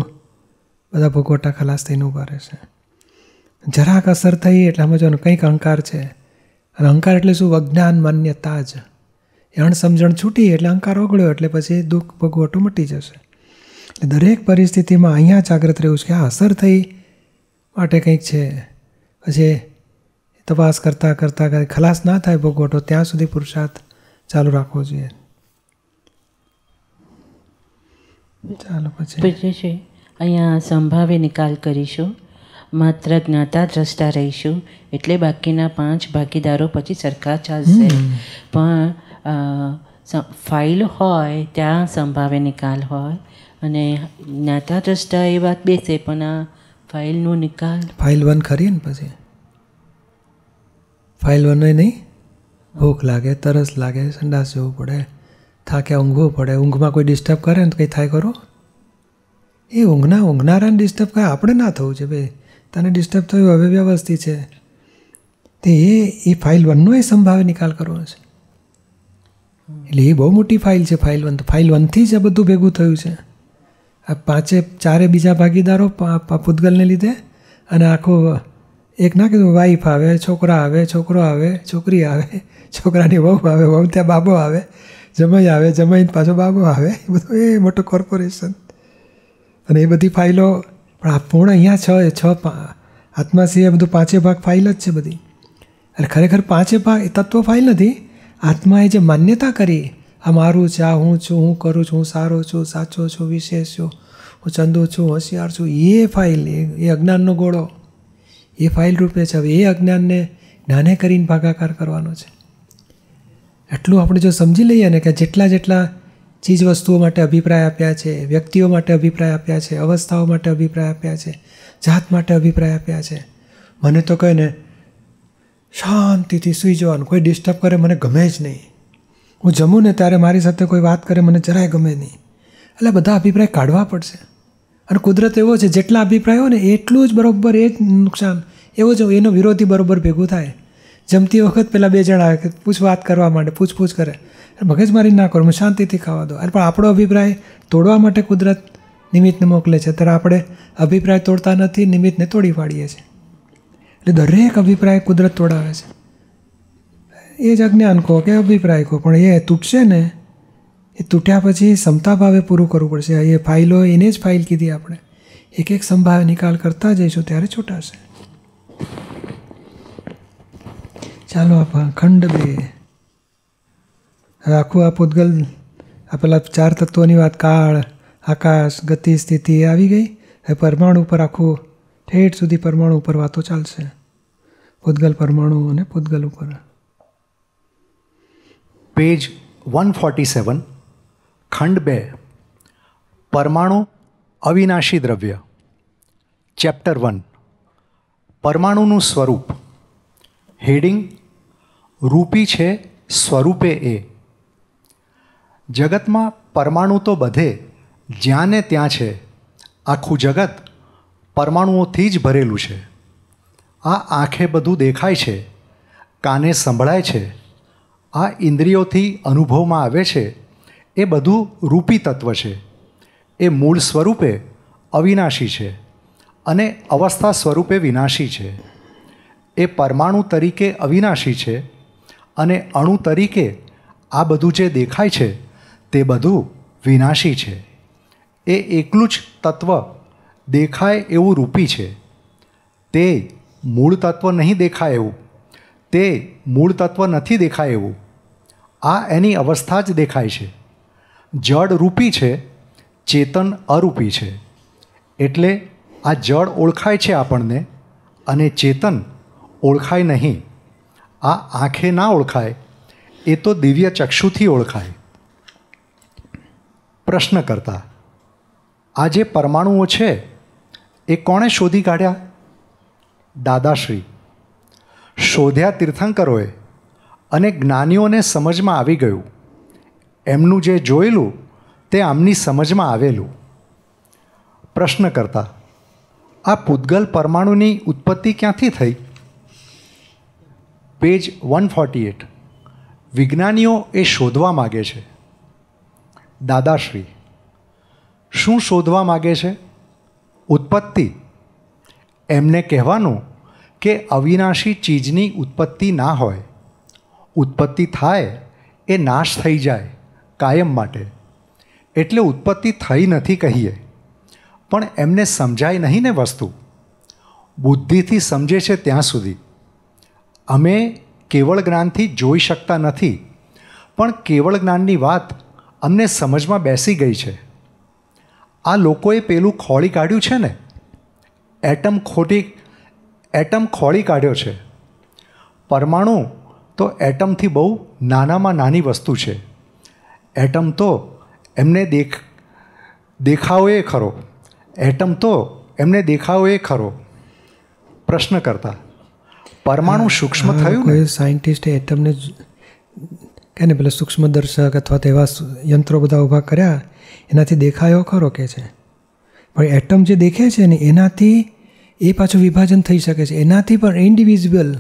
બધા ભોગોટા ખલાસ થઈને ઉભા છે જરાક અસર થઈ એટલે સમજો કંઈક અહંકાર છે અને અહંકાર એટલે શું અજ્ઞાન માન્યતા જ અણસમજણ છૂટી એટલે અહંકાર ઓગળ્યો એટલે પછી દુઃખ ભોગવટું મટી જશે એટલે દરેક પરિસ્થિતિમાં અહીંયા જાગ્રત રહેવું છે કે આ અસર થઈ માટે કંઈક છે પછી તપાસ કરતાં કરતાં ખલાસ ના થાય ભોગવટો ત્યાં સુધી પુરુષાર્થ ચાલુ રાખવો જોઈએ ચાલો પછી છે અહીંયા સંભાવે નિકાલ કરીશું માત્ર જ્ઞાતા દ્રષ્ટા રહીશું એટલે બાકીના પાંચ ભાગીદારો પછી સરકાર ચાલશે પણ ફાઇલ હોય ત્યાં સંભાવે નિકાલ હોય અને જ્ઞાતા દ્રષ્ટા એ વાત બેસે પણ આ ફાઇલનો નિકાલ ફાઇલ વન ખરી ને પછી ફાઇલ વનને નહીં ભૂખ લાગે તરસ લાગે સંડાસ જવું પડે થાક્યા ઊંઘવું પડે ઊંઘમાં કોઈ ડિસ્ટર્બ કરે ને તો કંઈ થાય ખરો એ ઊંઘના ઊંઘનારાને ડિસ્ટર્બ કરે આપણે ના થવું છે ભાઈ તને ડિસ્ટર્બ થયું હવે વ્યવસ્થિત છે તે એ એ ફાઇલ વનનો એ સંભાવે નિકાલ કરવાનો છે એટલે એ બહુ મોટી ફાઇલ છે ફાઇલ વન તો ફાઇલ વનથી જ આ બધું ભેગું થયું છે આ પાંચે ચારે બીજા ભાગીદારો પૂતગલને લીધે અને આખો એક ના કીધું વાઈફ આવે છોકરા આવે છોકરો આવે છોકરી આવે છોકરાની વહુ આવે વહુ ત્યાં બાબો આવે જમાઈ આવે જમાઈને પાછો બાબો આવે એ બધું એ મોટું કોર્પોરેશન અને એ બધી ફાઇલો પણ આ પૂર્ણ અહીંયા છ છ આત્માસી આ બધું પાંચે ભાગ ફાઇલ જ છે બધી અને ખરેખર પાંચે ભાગ એ તત્વ ફાઇલ નથી આત્માએ જે માન્યતા કરી આ મારું છે આ હું છું હું કરું છું હું સારો છું સાચો છું વિશેષ છું હું ચંદો છું હોશિયાર છું એ ફાઇલ એ અજ્ઞાનનો ગોળો એ ફાઇલ રૂપે છે હવે એ અજ્ઞાનને જ્ઞાને કરીને ભાગાકાર કરવાનો છે એટલું આપણે જો સમજી લઈએ ને કે જેટલા જેટલા ચીજવસ્તુઓ માટે અભિપ્રાય આપ્યા છે વ્યક્તિઓ માટે અભિપ્રાય આપ્યા છે અવસ્થાઓ માટે અભિપ્રાય આપ્યા છે જાત માટે અભિપ્રાય આપ્યા છે મને તો કહે ને શાંતિથી સૂઈ જવાનું કોઈ ડિસ્ટર્બ કરે મને ગમે જ નહીં હું જમું ને ત્યારે મારી સાથે કોઈ વાત કરે મને જરાય ગમે નહીં એટલે બધા અભિપ્રાય કાઢવા પડશે અને કુદરત એવો છે જેટલા અભિપ્રાયો ને એટલું જ બરાબર એ જ નુકસાન એવો જ એનો વિરોધી બરાબર ભેગું થાય જમતી વખત પહેલાં બે જણા આવે કે પૂછ વાત કરવા માટે પૂછપૂછ કરે મગજ મારી ના કરો શાંતિથી ખાવા દો અરે પણ આપણો અભિપ્રાય તોડવા માટે કુદરત નિમિત્તને મોકલે છે ત્યારે આપણે અભિપ્રાય તોડતા નથી નિમિત્તને તોડી પાડીએ છીએ એટલે દરેક અભિપ્રાય કુદરત તોડાવે છે એ જ અજ્ઞાન કહો કે અભિપ્રાય કહો પણ એ તૂટશે ને એ તૂટ્યા પછી ભાવે પૂરું કરવું પડશે એ ફાઇલો એને જ ફાઇલ કીધી આપણે એક એક સંભાવે નિકાલ કરતા જઈશું ત્યારે છૂટાશે ચાલો આપણ ખંડ બે હવે આખું આ પૂતગલ પેલા ચાર તત્વોની વાત કાળ આકાશ ગતિ સ્થિતિ એ આવી ગઈ હવે પરમાણુ ઉપર આખું ઠેઠ સુધી પરમાણુ ઉપર વાતો ચાલશે પૂતગલ પરમાણુ અને પૂતગલ ઉપર પેજ વન ફોર્ટી સેવન ખંડ બે પરમાણુ અવિનાશી દ્રવ્ય ચેપ્ટર વન પરમાણુનું સ્વરૂપ હેડિંગ રૂપી છે સ્વરૂપે એ જગતમાં પરમાણુ તો બધે જ્યાં ને ત્યાં છે આખું જગત પરમાણુઓથી જ ભરેલું છે આ આંખે બધું દેખાય છે કાને સંભળાય છે આ ઇન્દ્રિયોથી અનુભવમાં આવે છે એ બધું રૂપી તત્વ છે એ મૂળ સ્વરૂપે અવિનાશી છે અને અવસ્થા સ્વરૂપે વિનાશી છે એ પરમાણુ તરીકે અવિનાશી છે અને અણુ તરીકે આ બધું જે દેખાય છે તે બધું વિનાશી છે એ એકલું જ તત્વ દેખાય એવું રૂપી છે તે મૂળ તત્વ નહીં દેખાય એવું તે મૂળ તત્વ નથી દેખાય એવું આ એની અવસ્થા જ દેખાય છે જડ રૂપી છે ચેતન અરૂપી છે એટલે આ જડ ઓળખાય છે આપણને અને ચેતન ઓળખાય નહીં આ આંખે ના ઓળખાય એ તો દિવ્ય ચક્ષુથી ઓળખાય પ્રશ્ન કરતા આ જે પરમાણુઓ છે એ કોણે શોધી કાઢ્યા દાદાશ્રી શોધ્યા તીર્થંકરોએ અને જ્ઞાનીઓને સમજમાં આવી ગયું એમનું જે જોયેલું તે આમની સમજમાં આવેલું પ્રશ્ન કરતા આ પૂતગલ પરમાણુની ઉત્પત્તિ ક્યાંથી થઈ પેજ વન ફોર્ટી એટ વિજ્ઞાનીઓ એ શોધવા માગે છે દાદાશ્રી શું શોધવા માગે છે ઉત્પત્તિ એમને કહેવાનું કે અવિનાશી ચીજની ઉત્પત્તિ ના હોય ઉત્પત્તિ થાય એ નાશ થઈ જાય કાયમ માટે એટલે ઉત્પત્તિ થઈ નથી કહીએ પણ એમને સમજાય નહીં ને વસ્તુ બુદ્ધિથી સમજે છે ત્યાં સુધી અમે કેવળ જ્ઞાનથી જોઈ શકતા નથી પણ કેવળ જ્ઞાનની વાત અમને સમજમાં બેસી ગઈ છે આ લોકોએ પેલું ખોળી કાઢ્યું છે ને એટમ ખોટી એટમ ખોળી કાઢ્યો છે પરમાણુ તો એટમથી બહુ નાનામાં નાની વસ્તુ છે એટમ તો એમને દેખ દેખાવો એ ખરો એટમ તો એમને દેખાવો એ ખરો પ્રશ્ન કરતા પરમાણુ સૂક્ષ્મ થયું કોઈ સાયન્ટિસ્ટે એટમને કે ને પેલા સૂક્ષ્મ દર્શક અથવા તેવા યંત્રો બધા ઊભા કર્યા એનાથી દેખાયો ખરો કે છે પણ એટમ જે દેખે છે ને એનાથી એ પાછું વિભાજન થઈ શકે છે એનાથી પણ ઇન્ડિવિઝ્યુઅલ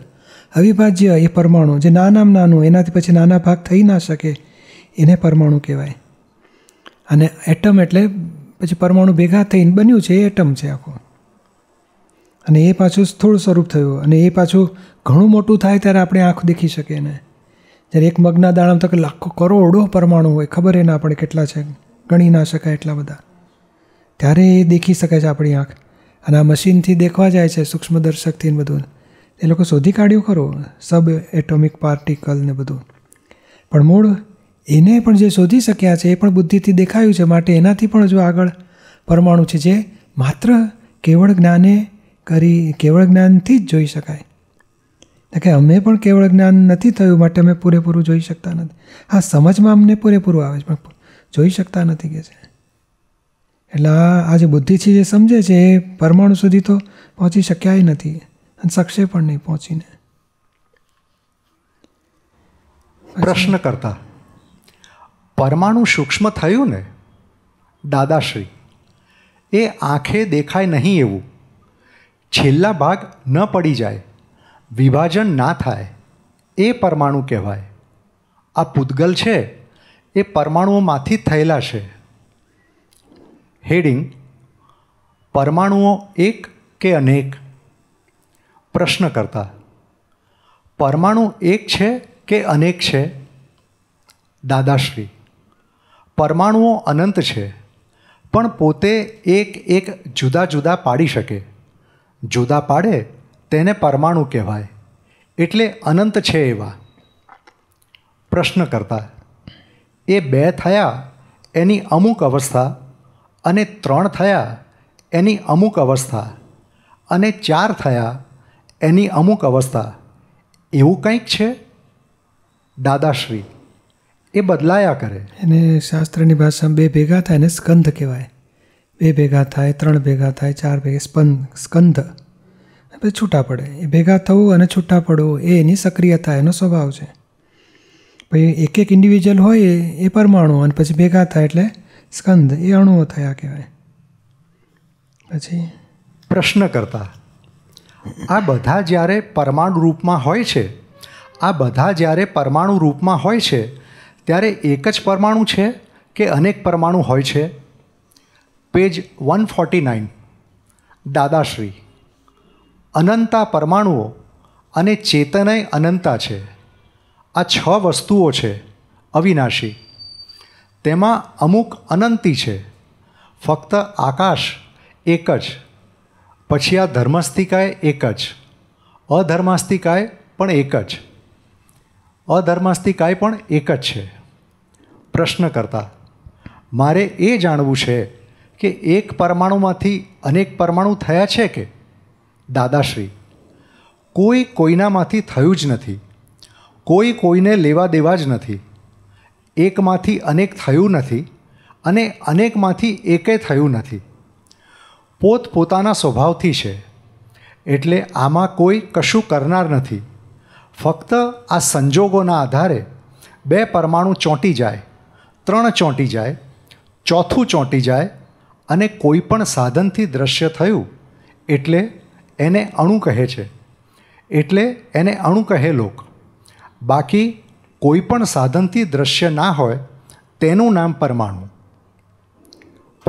અવિભાજ્ય એ પરમાણુ જે નાનામાં નાનું એનાથી પછી નાના ભાગ થઈ ના શકે એને પરમાણુ કહેવાય અને એટમ એટલે પછી પરમાણુ ભેગા થઈને બન્યું છે એ એટમ છે આખું અને એ પાછું સ્થૂળ સ્વરૂપ થયું અને એ પાછું ઘણું મોટું થાય ત્યારે આપણે આંખ દેખી શકીએ ને જ્યારે એક મગના દાણામાં તો કે લાખો કરોડો પરમાણુ હોય ખબર એ ના પડે કેટલા છે ગણી ના શકાય એટલા બધા ત્યારે એ દેખી શકે છે આપણી આંખ અને આ મશીનથી દેખવા જાય છે સૂક્ષ્મદર્શકથી ને બધું એ લોકો શોધી કાઢ્યું ખરું સબ એટોમિક પાર્ટિકલ ને બધું પણ મૂળ એને પણ જે શોધી શક્યા છે એ પણ બુદ્ધિથી દેખાયું છે માટે એનાથી પણ જો આગળ પરમાણુ છે જે માત્ર કેવળ જ્ઞાને કરી કેવળ જ્ઞાનથી જ જોઈ શકાય કે અમે પણ કેવળ જ્ઞાન નથી થયું માટે અમે પૂરેપૂરું જોઈ શકતા નથી હા સમજમાં અમને પૂરેપૂરું આવે છે પણ જોઈ શકતા નથી કે છે એટલે આ જે બુદ્ધિ છે જે સમજે છે એ પરમાણુ સુધી તો પહોંચી શક્યાય નથી અને શકશે પણ નહીં પહોંચીને પ્રશ્ન કરતા પરમાણુ સૂક્ષ્મ થયું ને દાદાશ્રી એ આંખે દેખાય નહીં એવું છેલ્લા ભાગ ન પડી જાય વિભાજન ના થાય એ પરમાણુ કહેવાય આ પૂતગલ છે એ પરમાણુઓમાંથી થયેલા છે હેડિંગ પરમાણુઓ એક કે અનેક પ્રશ્ન કરતા પરમાણુ એક છે કે અનેક છે દાદાશ્રી પરમાણુઓ અનંત છે પણ પોતે એક એક જુદા જુદા પાડી શકે જુદા પાડે તેને પરમાણુ કહેવાય એટલે અનંત છે એવા પ્રશ્ન કરતા એ બે થયા એની અમુક અવસ્થા અને ત્રણ થયા એની અમુક અવસ્થા અને ચાર થયા એની અમુક અવસ્થા એવું કંઈક છે દાદાશ્રી એ બદલાયા કરે એને શાસ્ત્રની ભાષામાં બે ભેગા થાય એને સ્કંધ કહેવાય બે ભેગા થાય ત્રણ ભેગા થાય ચાર ભેગા સ્પંદ સ્કંધ પછી છૂટા પડે એ ભેગા થવું અને છૂટા પડવું એ એની સક્રિયતા એનો સ્વભાવ છે પછી એક એક ઇન્ડિવિજ્યુઅલ હોય એ પરમાણુ અને પછી ભેગા થાય એટલે સ્કંદ એ અણુઓ થયા કહેવાય પછી પ્રશ્ન કરતા આ બધા જ્યારે પરમાણુ રૂપમાં હોય છે આ બધા જ્યારે પરમાણુ રૂપમાં હોય છે ત્યારે એક જ પરમાણુ છે કે અનેક પરમાણુ હોય છે પેજ વન ફોર્ટી નાઇન દાદાશ્રી અનંતા પરમાણુઓ અને ચેતનય અનંતા છે આ છ વસ્તુઓ છે અવિનાશી તેમાં અમુક અનંતી છે ફક્ત આકાશ એક જ પછી આ ધર્મસ્તિકાય એક જ અધર્માસ્તિકાય પણ એક જ અધર્માસ્તિકાય પણ એક જ છે પ્રશ્ન કરતા મારે એ જાણવું છે કે એક પરમાણુમાંથી અનેક પરમાણુ થયા છે કે દાદાશ્રી કોઈ કોઈનામાંથી થયું જ નથી કોઈ કોઈને લેવા દેવા જ નથી એકમાંથી અનેક થયું નથી અને અનેકમાંથી એકે થયું નથી પોત પોતાના સ્વભાવથી છે એટલે આમાં કોઈ કશું કરનાર નથી ફક્ત આ સંજોગોના આધારે બે પરમાણુ ચોંટી જાય ત્રણ ચોંટી જાય ચોથું ચોંટી જાય અને કોઈ પણ સાધનથી દ્રશ્ય થયું એટલે એને અણુ કહે છે એટલે એને અણુ કહે લોક બાકી કોઈ પણ સાધનથી દ્રશ્ય ના હોય તેનું નામ પરમાણુ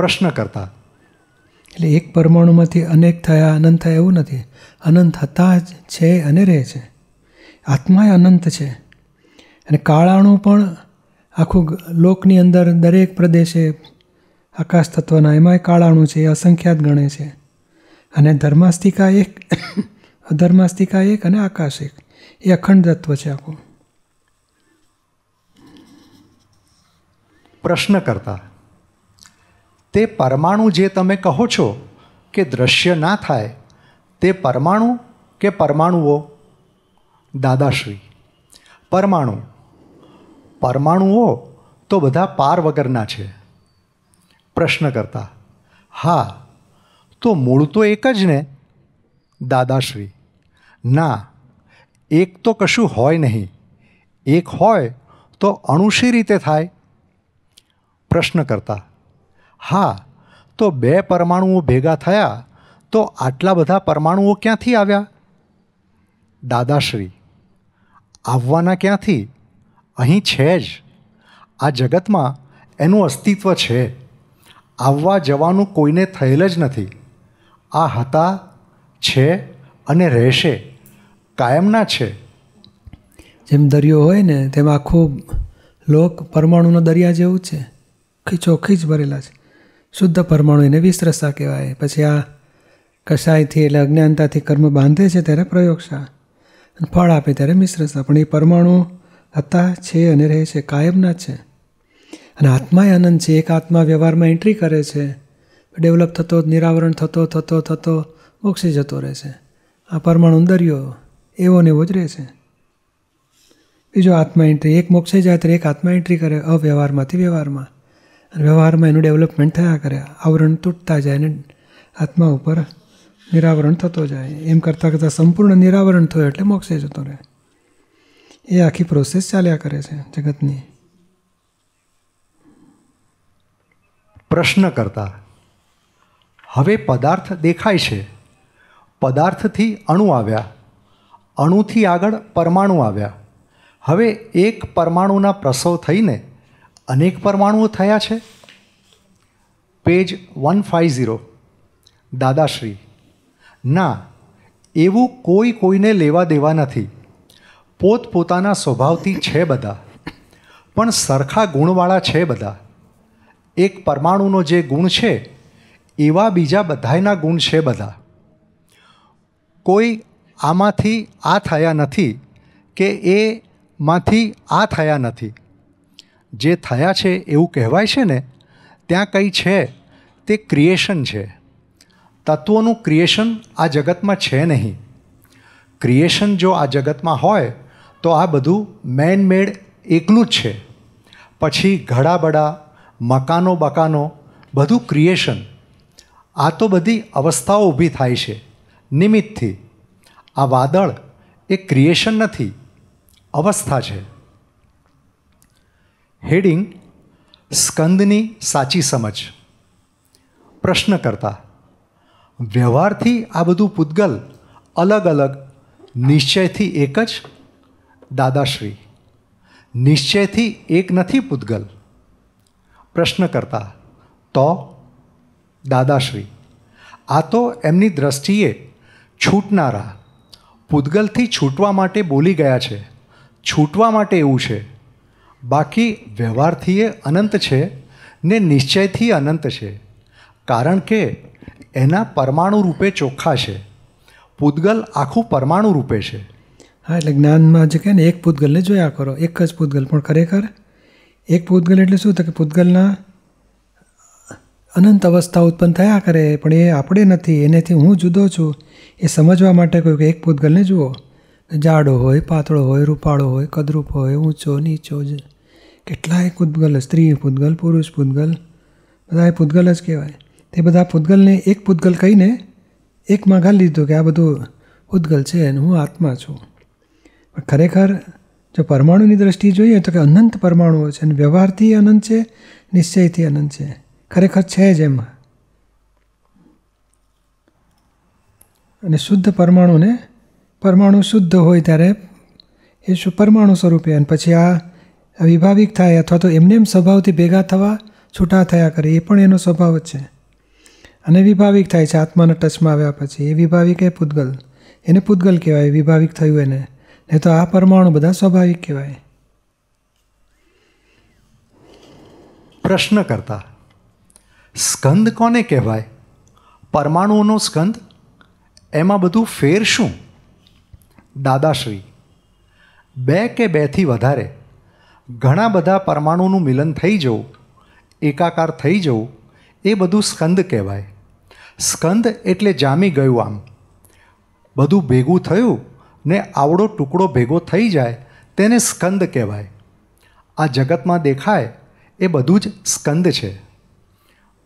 પ્રશ્ન કરતા એટલે એક પરમાણુમાંથી અનેક થયા અનંત થયા એવું નથી અનંત હતા જ છે અને રહે છે આત્મા અનંત છે અને કાળાણું પણ આખું લોકની અંદર દરેક પ્રદેશે આકાશ તત્વના એમાંય કાળાણું છે એ અસંખ્યાત ગણે છે અને ધર્માસ્તિકા એક અધર્માસ્તિકા એક અને આકાશ એક એ અખંડ તત્વ છે આખું પ્રશ્ન કરતા તે પરમાણુ જે તમે કહો છો કે દ્રશ્ય ના થાય તે પરમાણુ કે પરમાણુઓ દાદાશ્રી પરમાણુ પરમાણુઓ તો બધા પાર વગરના છે પ્રશ્ન કરતા હા તો મૂળ તો એક જ ને દાદાશ્રી ના એક તો કશું હોય નહીં એક હોય તો અણુશી રીતે થાય પ્રશ્ન કરતા હા તો બે પરમાણુઓ ભેગા થયા તો આટલા બધા પરમાણુઓ ક્યાંથી આવ્યા દાદાશ્રી આવવાના ક્યાંથી અહીં છે જ આ જગતમાં એનું અસ્તિત્વ છે આવવા જવાનું કોઈને થયેલ જ નથી આ હતા છે અને રહેશે કાયમના છે જેમ દરિયો હોય ને તેમાં આખું લોક પરમાણુનો દરિયા જેવું છે ખીચો ખીચ ભરેલા છે શુદ્ધ પરમાણુ એને વિસ્તરસા કહેવાય પછી આ કશાયથી એટલે અજ્ઞાનતાથી કર્મ બાંધે છે ત્યારે પ્રયોગશા ફળ આપે ત્યારે મિશ્રસા પણ એ પરમાણુ હતા છે અને રહે છે કાયમના જ છે અને આત્માય આનંદ છે એક આત્મા વ્યવહારમાં એન્ટ્રી કરે છે ડેવલપ થતો નિરાવરણ થતો થતો થતો મોક્ષી જતો રહે છે આ પરમાણુ દરિયો એવો ને એવો જ રહે છે બીજો આત્મા એન્ટ્રી એક મોક્ષે જાય ત્યારે એક આત્મા એન્ટ્રી કરે અવ્યવહારમાંથી વ્યવહારમાં અને વ્યવહારમાં એનું ડેવલપમેન્ટ થયા કરે આવરણ તૂટતા જાય અને આત્મા ઉપર નિરાવરણ થતો જાય એમ કરતાં કરતાં સંપૂર્ણ નિરાવરણ થયું એટલે મોક્ષે જતો રહે એ આખી પ્રોસેસ ચાલ્યા કરે છે જગતની પ્રશ્ન કરતા હવે પદાર્થ દેખાય છે પદાર્થથી અણુ આવ્યા અણુથી આગળ પરમાણુ આવ્યા હવે એક પરમાણુના પ્રસવ થઈને અનેક પરમાણુઓ થયા છે પેજ વન ફાઇવ ઝીરો દાદાશ્રી ના એવું કોઈ કોઈને લેવા દેવા નથી પોતપોતાના સ્વભાવથી છે બધા પણ સરખા ગુણવાળા છે બધા એક પરમાણુનો જે ગુણ છે એવા બીજા બધાયના ગુણ છે બધા કોઈ આમાંથી આ થયા નથી કે એમાંથી આ થયા નથી જે થયા છે એવું કહેવાય છે ને ત્યાં કંઈ છે તે ક્રિએશન છે તત્વોનું ક્રિએશન આ જગતમાં છે નહીં ક્રિએશન જો આ જગતમાં હોય તો આ બધું મેનમેડ એકલું જ છે પછી ઘડાબડા મકાનો બકાનો બધું ક્રિએશન આ તો બધી અવસ્થાઓ ઊભી થાય છે નિમિત્તથી આ વાદળ એ ક્રિએશન નથી અવસ્થા છે હેડિંગ સ્કંદની સાચી સમજ પ્રશ્ન કરતા વ્યવહારથી આ બધું પૂતગલ અલગ અલગ નિશ્ચયથી એક જ દાદાશ્રી નિશ્ચયથી એક નથી પૂતગલ પ્રશ્ન કરતા તો દાદાશ્રી આ તો એમની દ્રષ્ટિએ છૂટનારા પૂદગલથી છૂટવા માટે બોલી ગયા છે છૂટવા માટે એવું છે બાકી વ્યવહારથી એ અનંત છે ને નિશ્ચયથી અનંત છે કારણ કે એના પરમાણુ રૂપે ચોખ્ખા છે પૂદગલ આખું પરમાણુ રૂપે છે હા એટલે જ્ઞાનમાં જે કહે ને એક પૂતગલને જોયા કરો એક જ પૂતગલ પણ ખરેખર એક પૂતગલ એટલે શું તો કે પૂતગલના અનંત અવસ્થા ઉત્પન્ન થયા કરે પણ એ આપણે નથી એનેથી હું જુદો છું એ સમજવા માટે કોઈ એક પૂતગલને જુઓ જાડો હોય પાતળો હોય રૂપાળો હોય કદરૂપ હોય ઊંચો નીચો જ કેટલાય પૂતગલ સ્ત્રી પૂતગલ પુરુષ પૂતગલ બધા એ પૂતગલ જ કહેવાય તે બધા પૂતગલને એક પૂતગલ કહીને એકમાં ઘાલી દીધું કે આ બધું પૂતગલ છે અને હું આત્મા છું પણ ખરેખર જો પરમાણુની દ્રષ્ટિએ જોઈએ તો કે અનંત પરમાણુઓ છે અને વ્યવહારથી અનંત છે નિશ્ચયથી અનંત છે ખરેખર છે જ એમાં અને શુદ્ધ પરમાણુને પરમાણુ શુદ્ધ હોય ત્યારે એ પરમાણુ સ્વરૂપે અને પછી આ વિભાવિક થાય અથવા તો એમને એમ સ્વભાવથી ભેગા થવા છૂટા થયા કરે એ પણ એનો સ્વભાવ જ છે અને વિભાવિક થાય છે આત્માના ટચમાં આવ્યા પછી એ વિભાવિક એ પૂતગલ એને પૂતગલ કહેવાય વિભાવિક થયું એને એ તો આ પરમાણુ બધા સ્વાભાવિક કહેવાય પ્રશ્ન કરતા સ્કંદ કોને કહેવાય પરમાણુઓનો સ્કંદ એમાં બધું ફેર શું દાદાશ્રી બે કે બેથી વધારે ઘણા બધા પરમાણુનું મિલન થઈ જવું એકાકાર થઈ જવું એ બધું સ્કંદ કહેવાય સ્કંદ એટલે જામી ગયું આમ બધું ભેગું થયું ને આવડો ટુકડો ભેગો થઈ જાય તેને સ્કંદ કહેવાય આ જગતમાં દેખાય એ બધું જ સ્કંદ છે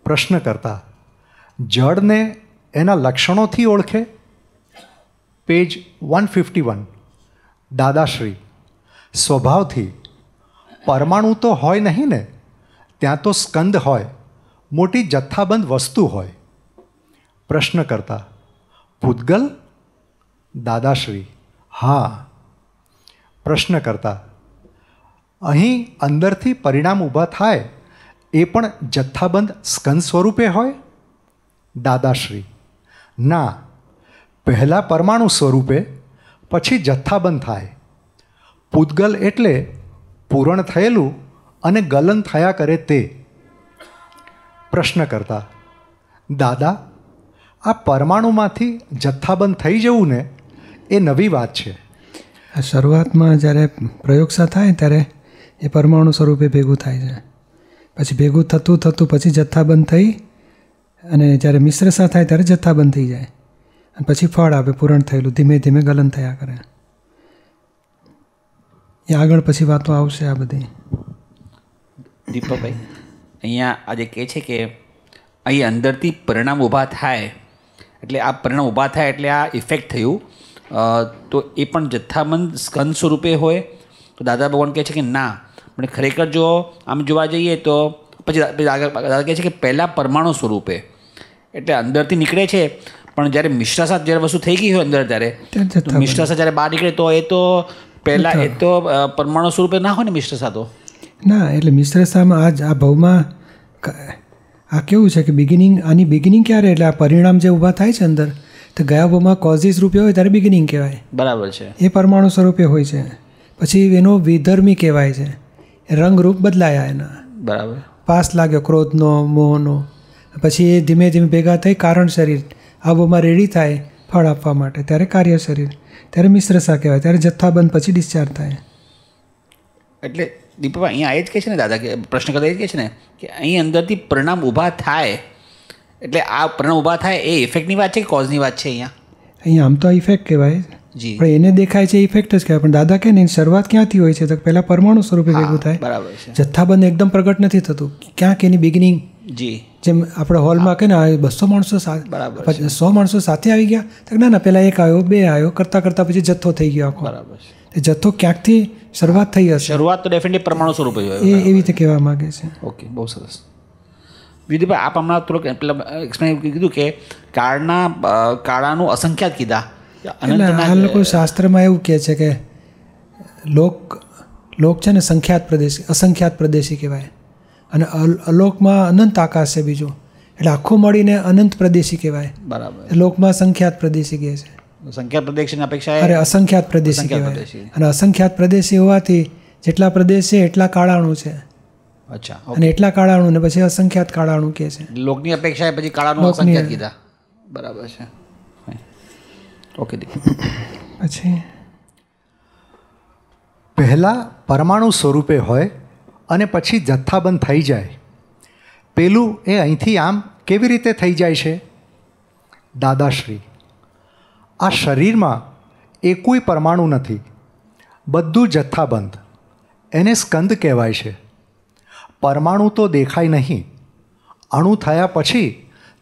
પ્રશ્ન કરતા જળને એના લક્ષણોથી ઓળખે પેજ વન ફિફ્ટી વન દાદાશ્રી સ્વભાવથી પરમાણુ તો હોય નહીં ને ત્યાં તો સ્કંદ હોય મોટી જથ્થાબંધ વસ્તુ હોય પ્રશ્ન કરતા ભૂતગલ દાદાશ્રી હા પ્રશ્ન કરતા અહીં અંદરથી પરિણામ ઊભા થાય એ પણ જથ્થાબંધ સ્કંદ સ્વરૂપે હોય દાદાશ્રી ના પહેલાં પરમાણુ સ્વરૂપે પછી જથ્થાબંધ થાય પૂતગલ એટલે પૂરણ થયેલું અને ગલન થયા કરે તે પ્રશ્ન કરતા દાદા આ પરમાણુમાંથી જથ્થાબંધ થઈ જવું ને એ નવી વાત છે શરૂઆતમાં જ્યારે પ્રયોગશા થાય ત્યારે એ પરમાણુ સ્વરૂપે ભેગું થાય છે પછી ભેગું થતું થતું પછી જથ્થાબંધ થઈ અને જ્યારે મિશ્રસા થાય ત્યારે જથ્થાબંધ થઈ જાય અને પછી ફળ આપે પૂરણ થયેલું ધીમે ધીમે ગલન થયા કરે એ આગળ પછી વાતો આવશે આ બધી દીપકભાઈ અહીંયા આજે કહે છે કે અહીં અંદરથી પરિણામ ઊભા થાય એટલે આ પરિણામ ઊભા થાય એટલે આ ઇફેક્ટ થયું તો એ પણ જથ્થાબંધ સ્કંદ સ્વરૂપે હોય તો દાદા ભગવાન કહે છે કે ના પણ ખરેખર જો આમ જોવા જઈએ તો પછી દાદા કહે છે કે પહેલાં પરમાણુ સ્વરૂપે એટલે અંદરથી નીકળે છે પણ જ્યારે મિશ્રા જ્યારે વસ્તુ થઈ ગઈ હોય અંદર ત્યારે મિશ્રા જ્યારે બહાર નીકળે તો એ તો પહેલાં એ તો પરમાણુ સ્વરૂપે ના હોય ને મિશ્ર સાતો ના એટલે મિશ્ર સામાં આજ આ ભાવમાં આ કેવું છે કે બિગિનિંગ આની બિગિનિંગ ક્યારે એટલે આ પરિણામ જે ઊભા થાય છે અંદર તો ગયા ભાવમાં કોઝિસ રૂપે હોય ત્યારે બિગિનિંગ કહેવાય બરાબર છે એ પરમાણુ સ્વરૂપે હોય છે પછી એનો વિધર્મી કહેવાય છે રંગરૂપ બદલાયા એના બરાબર પાસ લાગ્યો ક્રોધનો મોહનો પછી એ ધીમે ધીમે ભેગા થઈ કારણ શરીર આબોમાં રેડી થાય ફળ આપવા માટે ત્યારે કાર્ય શરીર ત્યારે મિશ્રસા કહેવાય ત્યારે જથ્થાબંધ પછી ડિસ્ચાર્જ થાય એટલે દીપક અહીંયા એ જ કહે છે ને દાદા કે પ્રશ્ન કરતા એ જ કહે છે ને કે અહીં અંદરથી પરિણામ ઊભા થાય એટલે આ પ્રણ ઊભા થાય એ ઇફેક્ટની વાત છે કે કોઝની વાત છે અહીંયા અહીંયા આમ તો ઇફેક્ટ કહેવાય જી પણ એને દેખાય છે ઇફેક્ટ જ કહેવાય પણ દાદા કે નહીં શરૂઆત ક્યાંથી હોય છે તો પહેલાં પરમાણુ સ્વરૂપે ભેગું થાય બરાબર છે જથ્થાબંધ એકદમ પ્રગટ નથી થતું ક્યાંક એની બિગિનિંગ જી જેમ આપણે હોલમાં કે ને બસો માણસો સાથે બરાબર સો માણસો સાથે આવી ગયા તો ના ના પહેલાં એક આવ્યો બે આવ્યો કરતાં કરતાં પછી જથ્થો થઈ ગયો આખો બરાબર છે જથ્થો ક્યાંકથી શરૂઆત થઈ હશે શરૂઆત તો ડેફિનેટલી પરમાણુ સ્વરૂપે એ એવી રીતે કહેવા માગે છે ઓકે બહુ સરસ વિધિભાઈ આપ હમણાં થોડુંક એક્સપ્લેન કીધું કે કાળના કાળાનું અસંખ્યાત કીધા આ લોકો શાસ્ત્રમાં એવું કહે છે કે લોક લોક છે ને સંખ્યાત પ્રદેશ અસંખ્યાત પ્રદેશી કહેવાય અને અલોકમાં અનંત આકાશ છે બીજું એટલે આખું મળીને અનંત પ્રદેશી કહેવાય બરાબર લોકમાં સંખ્યાત પ્રદેશી કહે છે સંખ્યાત પ્રદેશની અપેક્ષા અરે અસંખ્યાત પ્રદેશી કહેવાય અને અસંખ્યાત પ્રદેશી હોવાથી જેટલા પ્રદેશ છે એટલા કાળાણું છે અચ્છા અને એટલા કાળાણું ને પછી અસંખ્યાત કાળાણું કે છે લોકની અપેક્ષા પછી કાળાનું અસંખ્યાત કીધા બરાબર છે ઓકે પછી પહેલાં પરમાણુ સ્વરૂપે હોય અને પછી જથ્થાબંધ થઈ જાય પેલું એ અહીંથી આમ કેવી રીતે થઈ જાય છે દાદાશ્રી આ શરીરમાં એ કોઈ પરમાણુ નથી બધું જથ્થાબંધ એને સ્કંદ કહેવાય છે પરમાણુ તો દેખાય નહીં અણુ થયા પછી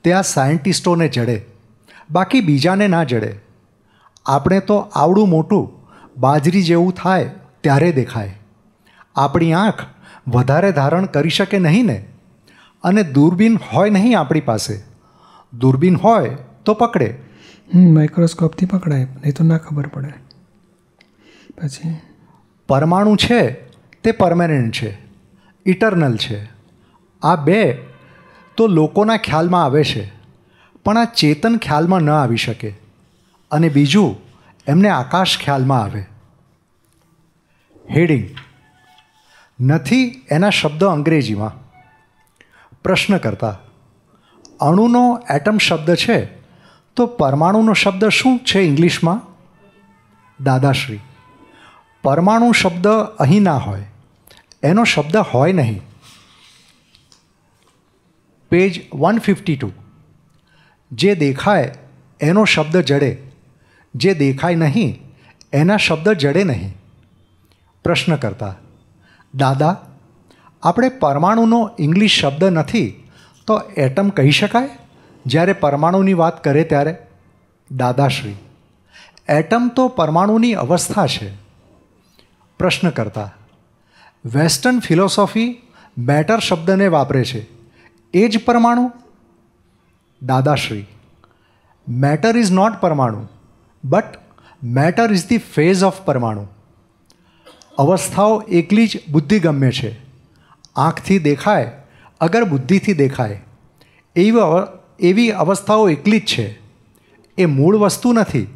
ત્યાં સાયન્ટિસ્ટોને જડે બાકી બીજાને ના જડે આપણે તો આવડું મોટું બાજરી જેવું થાય ત્યારે દેખાય આપણી આંખ વધારે ધારણ કરી શકે નહીં ને અને દૂરબીન હોય નહીં આપણી પાસે દૂરબીન હોય તો પકડે માઇક્રોસ્કોપથી પકડાય નહીં તો ના ખબર પડે પછી પરમાણુ છે તે પરમેનન્ટ છે ઇટર્નલ છે આ બે તો લોકોના ખ્યાલમાં આવે છે પણ આ ચેતન ખ્યાલમાં ન આવી શકે અને બીજું એમને આકાશ ખ્યાલમાં આવે હેડિંગ નથી એના શબ્દ અંગ્રેજીમાં પ્રશ્ન કરતા અણુનો એટમ શબ્દ છે તો પરમાણુનો શબ્દ શું છે ઇંગ્લિશમાં દાદાશ્રી પરમાણુ શબ્દ અહીં ના હોય એનો શબ્દ હોય નહીં પેજ વન ફિફ્ટી ટુ જે દેખાય એનો શબ્દ જડે જે દેખાય નહીં એના શબ્દ જડે નહીં પ્રશ્ન કરતા દાદા આપણે પરમાણુનો ઇંગ્લિશ શબ્દ નથી તો એટમ કહી શકાય જ્યારે પરમાણુની વાત કરે ત્યારે દાદાશ્રી એટમ તો પરમાણુની અવસ્થા છે પ્રશ્ન કરતા વેસ્ટર્ન ફિલોસોફી બેટર શબ્દને વાપરે છે એ જ પરમાણુ દાદાશ્રી મેટર ઇઝ નોટ પરમાણુ but matter is the phase of પરમાણુ અવસ્થાઓ એકલી જ બુદ્ધિગમ્ય છે આંખથી દેખાય અગર બુદ્ધિથી દેખાય એવી એવી અવસ્થાઓ એકલી જ છે એ મૂળ વસ્તુ નથી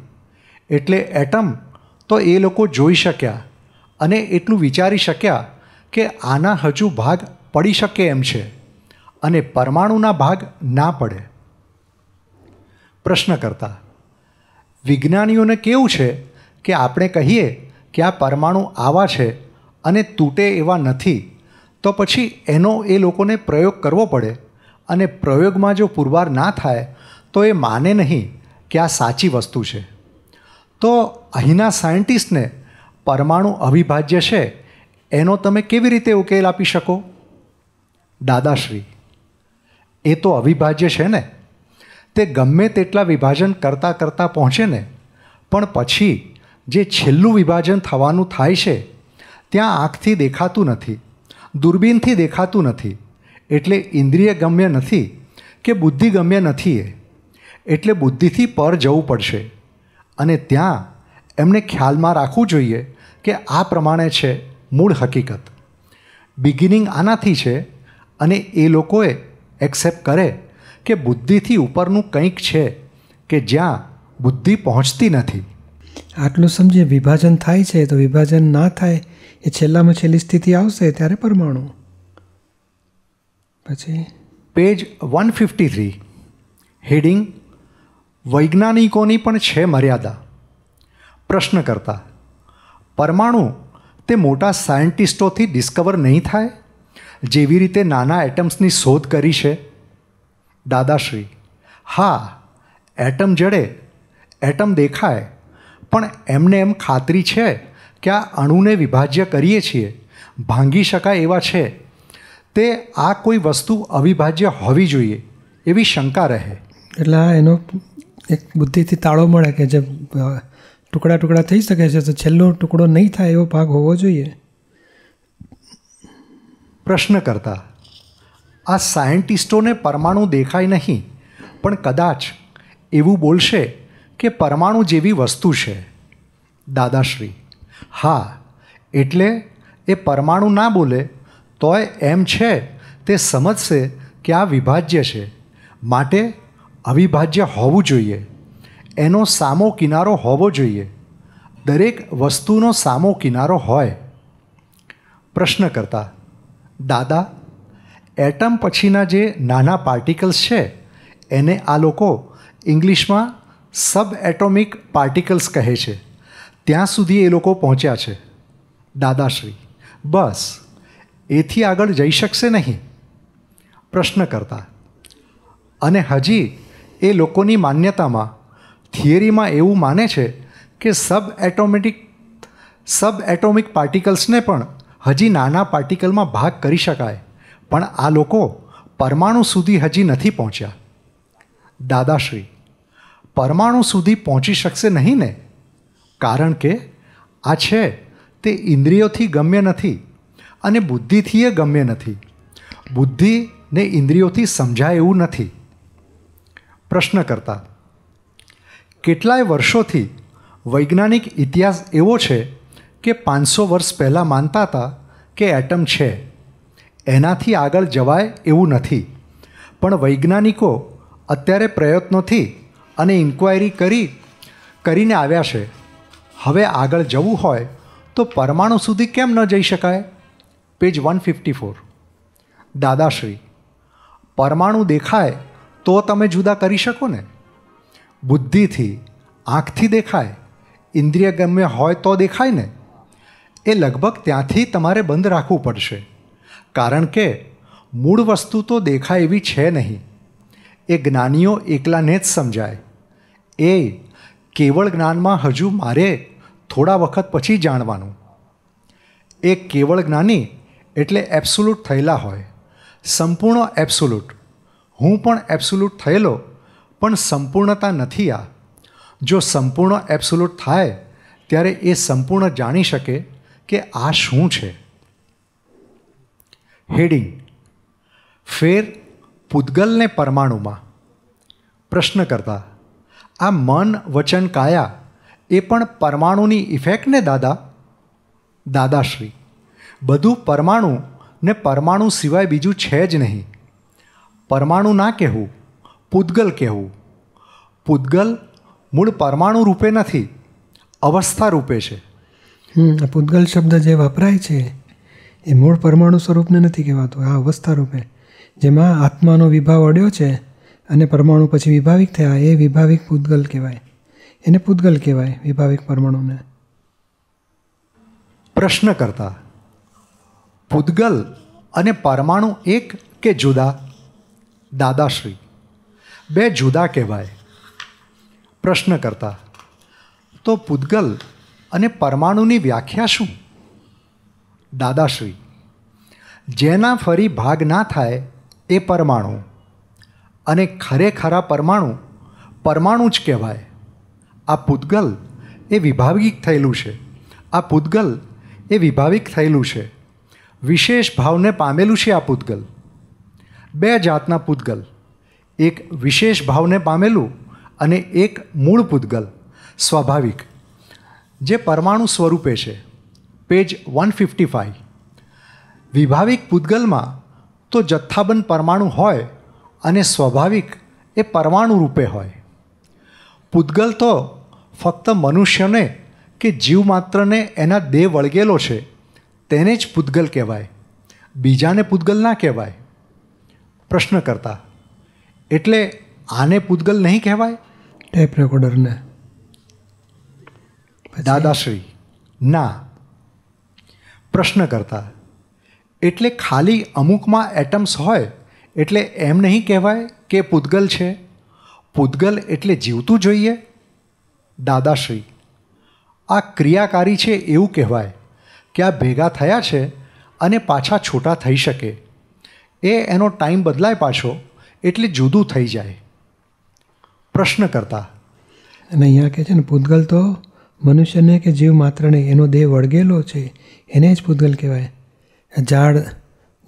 એટલે એટમ તો એ લોકો જોઈ શક્યા અને એટલું વિચારી શક્યા કે આના હજુ ભાગ પડી શકે એમ છે અને પરમાણુના ભાગ ના પડે પ્રશ્ન કરતા વિજ્ઞાનીઓને કેવું છે કે આપણે કહીએ કે આ પરમાણુ આવા છે અને તૂટે એવા નથી તો પછી એનો એ લોકોને પ્રયોગ કરવો પડે અને પ્રયોગમાં જો પુરવાર ના થાય તો એ માને નહીં કે આ સાચી વસ્તુ છે તો અહીંના સાયન્ટિસ્ટને પરમાણુ અવિભાજ્ય છે એનો તમે કેવી રીતે ઉકેલ આપી શકો દાદાશ્રી એ તો અવિભાજ્ય છે ને તે ગમે તેટલા વિભાજન કરતાં કરતાં પહોંચે ને પણ પછી જે છેલ્લું વિભાજન થવાનું થાય છે ત્યાં આંખથી દેખાતું નથી દૂરબીનથી દેખાતું નથી એટલે ઇન્દ્રિય ગમ્ય નથી કે બુદ્ધિ ગમ્ય નથી એ એટલે બુદ્ધિથી પર જવું પડશે અને ત્યાં એમને ખ્યાલમાં રાખવું જોઈએ કે આ પ્રમાણે છે મૂળ હકીકત બિગિનિંગ આનાથી છે અને એ લોકોએ એક્સેપ્ટ કરે કે બુદ્ધિથી ઉપરનું કંઈક છે કે જ્યાં બુદ્ધિ પહોંચતી નથી આટલું સમજે વિભાજન થાય છે તો વિભાજન ના થાય એ છેલ્લામાં છેલ્લી સ્થિતિ આવશે ત્યારે પરમાણુ પછી page one fifty three heading વૈજ્ઞાનિકોની પણ છે મર્યાદા પ્રશ્ન કરતા પરમાણુ તે મોટા સાયન્ટિસ્ટોથી ડિસ્કવર નહીં થાય જેવી રીતે નાના એટમ્સની શોધ કરી છે દાદાશ્રી હા એટમ જડે એટમ દેખાય પણ એમને એમ ખાતરી છે કે આ અણુને વિભાજ્ય કરીએ છીએ ભાંગી શકાય એવા છે તે આ કોઈ વસ્તુ અવિભાજ્ય હોવી જોઈએ એવી શંકા રહે એટલે એનો એક બુદ્ધિથી તાળો મળે કે જે ટુકડા ટુકડા થઈ શકે છે તો છેલ્લો ટુકડો નહીં થાય એવો ભાગ હોવો જોઈએ પ્રશ્ન કરતા આ સાયન્ટિસ્ટોને પરમાણુ દેખાય નહીં પણ કદાચ એવું બોલશે કે પરમાણુ જેવી વસ્તુ છે દાદાશ્રી હા એટલે એ પરમાણુ ના બોલે તોય એમ છે તે સમજશે કે આ વિભાજ્ય છે માટે અવિભાજ્ય હોવું જોઈએ એનો સામો કિનારો હોવો જોઈએ દરેક વસ્તુનો સામો કિનારો હોય પ્રશ્ન કરતા દાદા એટમ પછીના જે નાના પાર્ટિકલ્સ છે એને આ લોકો ઇંગ્લિશમાં સબ એટોમિક પાર્ટિકલ્સ કહે છે ત્યાં સુધી એ લોકો પહોંચ્યા છે દાદાશ્રી બસ એથી આગળ જઈ શકશે નહીં પ્રશ્ન કરતા અને હજી એ લોકોની માન્યતામાં થિયરીમાં એવું માને છે કે સબ એટોમેટિક સબ એટોમિક પાર્ટિકલ્સને પણ હજી નાના પાર્ટિકલમાં ભાગ કરી શકાય પણ આ લોકો પરમાણુ સુધી હજી નથી પહોંચ્યા દાદાશ્રી પરમાણુ સુધી પહોંચી શકશે નહીં ને કારણ કે આ છે તે ઇન્દ્રિયોથી ગમ્ય નથી અને બુદ્ધિથી એ ગમ્ય નથી બુદ્ધિ ને ઇન્દ્રિયોથી સમજાય એવું નથી પ્રશ્ન કરતા કેટલાય વર્ષોથી વૈજ્ઞાનિક ઇતિહાસ એવો છે કે પાંચસો વર્ષ પહેલાં માનતા હતા કે એટમ છે એનાથી આગળ જવાય એવું નથી પણ વૈજ્ઞાનિકો અત્યારે પ્રયત્નોથી અને ઇન્ક્વાયરી કરી કરીને આવ્યા છે હવે આગળ જવું હોય તો પરમાણુ સુધી કેમ ન જઈ શકાય પેજ વન ફિફ્ટી ફોર દાદાશ્રી પરમાણુ દેખાય તો તમે જુદા કરી શકો ને બુદ્ધિથી આંખથી દેખાય ઇન્દ્રિય ગમ્ય હોય તો દેખાય ને એ લગભગ ત્યાંથી તમારે બંધ રાખવું પડશે કારણ કે મૂળ વસ્તુ તો દેખાય એવી છે નહીં એ જ્ઞાનીઓ એકલાને જ સમજાય એ કેવળ જ્ઞાનમાં હજુ મારે થોડા વખત પછી જાણવાનું એ કેવળ જ્ઞાની એટલે એબ્સોલ્યુટ થયેલા હોય સંપૂર્ણ એબ્સોલ્યુટ હું પણ એબ્સોલ્યુટ થયેલો પણ સંપૂર્ણતા નથી આ જો સંપૂર્ણ એબ્સોલ્યુટ થાય ત્યારે એ સંપૂર્ણ જાણી શકે કે આ શું છે હેડિંગ ફેર પૂદગલને પરમાણુમાં પ્રશ્ન કરતા આ મન વચન કાયા એ પણ પરમાણુની ઇફેક્ટને દાદા દાદાશ્રી બધું પરમાણુ ને પરમાણુ સિવાય બીજું છે જ નહીં પરમાણુ ના કહેવું પૂદગલ કહેવું પૂદગલ મૂળ પરમાણુ રૂપે નથી અવસ્થા રૂપે છે પૂદગલ શબ્દ જે વપરાય છે એ મૂળ પરમાણુ સ્વરૂપને નથી કહેવાતું આ અવસ્થા રૂપે જેમાં આત્માનો વિભાવ અડ્યો છે અને પરમાણુ પછી વિભાવિક થયા એ વિભાવિક પૂદગલ કહેવાય એને પૂદગલ કહેવાય વિભાવિક પરમાણુને પ્રશ્ન કરતા પૂદગલ અને પરમાણુ એક કે જુદા દાદાશ્રી બે જુદા કહેવાય પ્રશ્ન કરતા તો પૂદગલ અને પરમાણુની વ્યાખ્યા શું દાદાશ્રી જેના ફરી ભાગ ના થાય એ પરમાણુ અને ખરેખરા પરમાણુ પરમાણુ જ કહેવાય આ પૂતગલ એ વિભાવિક થયેલું છે આ પૂતગલ એ વિભાવિક થયેલું છે વિશેષ ભાવને પામેલું છે આ પૂતગલ બે જાતના પૂતગલ એક વિશેષ ભાવને પામેલું અને એક મૂળ પૂતગલ સ્વાભાવિક જે પરમાણુ સ્વરૂપે છે પેજ વન ફિફ્ટી ફાઇવ વિભાવિક પૂતગલમાં તો જથ્થાબંધ પરમાણુ હોય અને સ્વાભાવિક એ પરમાણુ રૂપે હોય પૂતગલ તો ફક્ત મનુષ્યને કે જીવ માત્રને એના દેહ વળગેલો છે તેને જ પૂતગલ કહેવાય બીજાને પૂતગલ ના કહેવાય પ્રશ્ન કરતા એટલે આને પૂતગલ નહીં કહેવાય ટેપ રેકોર્ડરને દાદાશ્રી ના પ્રશ્ન કરતા એટલે ખાલી અમુકમાં એટમ્સ હોય એટલે એમ નહીં કહેવાય કે પૂતગલ છે પૂતગલ એટલે જીવતું જોઈએ દાદાશ્રી આ ક્રિયાકારી છે એવું કહેવાય કે આ ભેગા થયા છે અને પાછા છૂટા થઈ શકે એ એનો ટાઈમ બદલાય પાછો એટલે જુદું થઈ જાય પ્રશ્ન કરતા અને અહીંયા કહે છે ને પૂતગલ તો મનુષ્યને કે જીવ માત્રને એનો દેહ વળગેલો છે એને જ પૂતગલ કહેવાય ઝાડ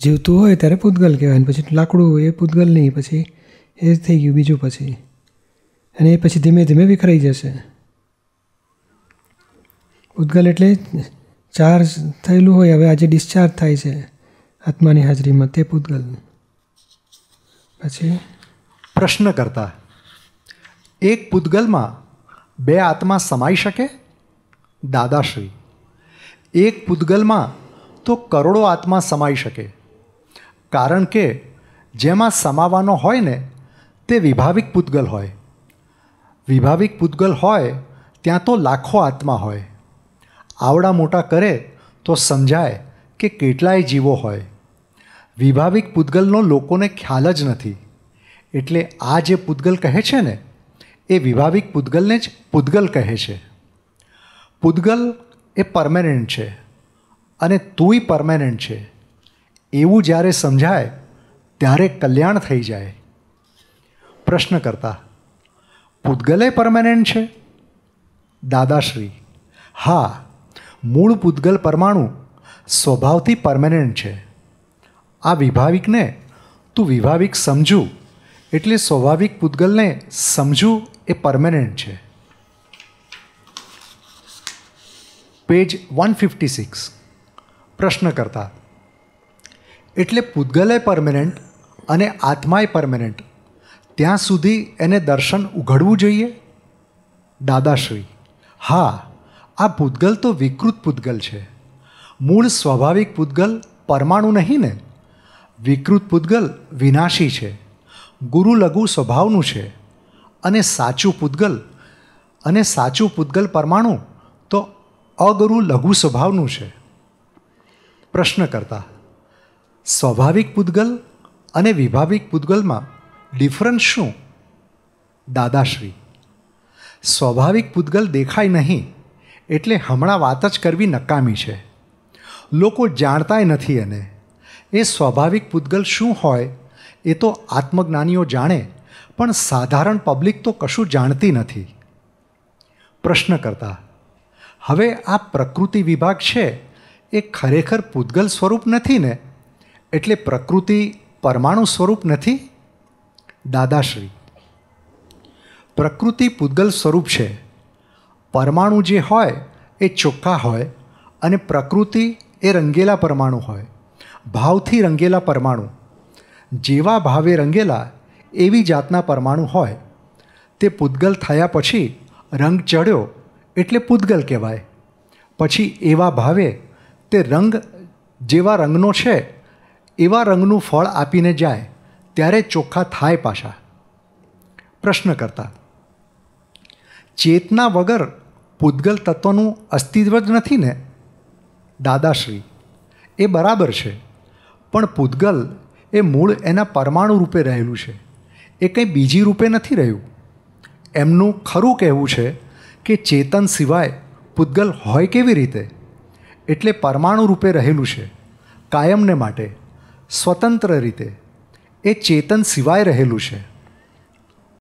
જીવતું હોય ત્યારે પૂતગલ કહેવાય અને પછી લાકડું હોય એ પૂતગલ નહીં પછી એ જ થઈ ગયું બીજું પછી અને એ પછી ધીમે ધીમે વિખરાઈ જશે પૂતગલ એટલે ચાર્જ થયેલું હોય હવે આજે ડિસ્ચાર્જ થાય છે આત્માની હાજરીમાં તે પૂતગલ પછી પ્રશ્ન કરતા એક પૂતગલમાં બે આત્મા સમાઈ શકે દાદાશ્રી એક પૂતગલમાં તો કરોડો આત્મા સમાઈ શકે કારણ કે જેમાં સમાવાનો હોય ને તે વિભાવિક પૂતગલ હોય વિભાવિક પૂતગલ હોય ત્યાં તો લાખો આત્મા હોય આવડા મોટા કરે તો સમજાય કે કેટલાય જીવો હોય વિભાવિક પૂતગલનો લોકોને ખ્યાલ જ નથી એટલે આ જે પૂતગલ કહે છે ને એ વિભાવિક પૂતગલને જ પૂતગલ કહે છે પૂતગલ એ પરમેનન્ટ છે અને તુંય પરમેનન્ટ છે એવું જ્યારે સમજાય ત્યારે કલ્યાણ થઈ જાય પ્રશ્ન કરતા પૂતગલે પરમેનન્ટ છે દાદાશ્રી હા મૂળ પૂતગલ પરમાણુ સ્વભાવથી પરમેનન્ટ છે આ વિભાવિકને તું વિભાવિક સમજું એટલે સ્વાભાવિક પૂતગલને સમજવું એ પરમેનન્ટ છે પેજ વન ફિફ્ટી સિક્સ પ્રશ્ન કરતા એટલે પૂતગલે પરમેનન્ટ અને આત્માએ પરમેનન્ટ ત્યાં સુધી એને દર્શન ઉઘડવું જોઈએ દાદાશ્રી હા આ પૂતગલ તો વિકૃત પૂતગલ છે મૂળ સ્વાભાવિક પૂતગલ પરમાણુ નહીં ને વિકૃત પૂતગલ વિનાશી છે ગુરુ લઘુ સ્વભાવનું છે અને સાચું પૂતગલ અને સાચું પૂતગલ પરમાણુ તો અગુરુ લઘુ સ્વભાવનું છે પ્રશ્ન કરતા સ્વાભાવિક પૂતગલ અને વિભાવિક પૂતગલમાં ડિફરન્સ શું દાદાશ્રી સ્વાભાવિક પૂતગલ દેખાય નહીં એટલે હમણાં વાત જ કરવી નકામી છે લોકો જાણતાય નથી એને એ સ્વાભાવિક પૂતગલ શું હોય એ તો આત્મજ્ઞાનીઓ જાણે પણ સાધારણ પબ્લિક તો કશું જાણતી નથી પ્રશ્ન કરતા હવે આ પ્રકૃતિ વિભાગ છે એ ખરેખર પૂતગલ સ્વરૂપ નથી ને એટલે પ્રકૃતિ પરમાણુ સ્વરૂપ નથી દાદાશ્રી પ્રકૃતિ પૂતગલ સ્વરૂપ છે પરમાણુ જે હોય એ ચોખ્ખા હોય અને પ્રકૃતિ એ રંગેલા પરમાણુ હોય ભાવથી રંગેલા પરમાણુ જેવા ભાવે રંગેલા એવી જાતના પરમાણુ હોય તે પૂતગલ થયા પછી રંગ ચડ્યો એટલે પૂતગલ કહેવાય પછી એવા ભાવે તે રંગ જેવા રંગનો છે એવા રંગનું ફળ આપીને જાય ત્યારે ચોખ્ખા થાય પાછા પ્રશ્ન કરતા ચેતના વગર પૂતગલ તત્વનું અસ્તિત્વ જ નથી ને દાદાશ્રી એ બરાબર છે પણ પૂતગલ એ મૂળ એના પરમાણુ રૂપે રહેલું છે એ કંઈ બીજી રૂપે નથી રહ્યું એમનું ખરું કહેવું છે કે ચેતન સિવાય પૂતગલ હોય કેવી રીતે એટલે પરમાણુ રૂપે રહેલું છે કાયમને માટે સ્વતંત્ર રીતે એ ચેતન સિવાય રહેલું છે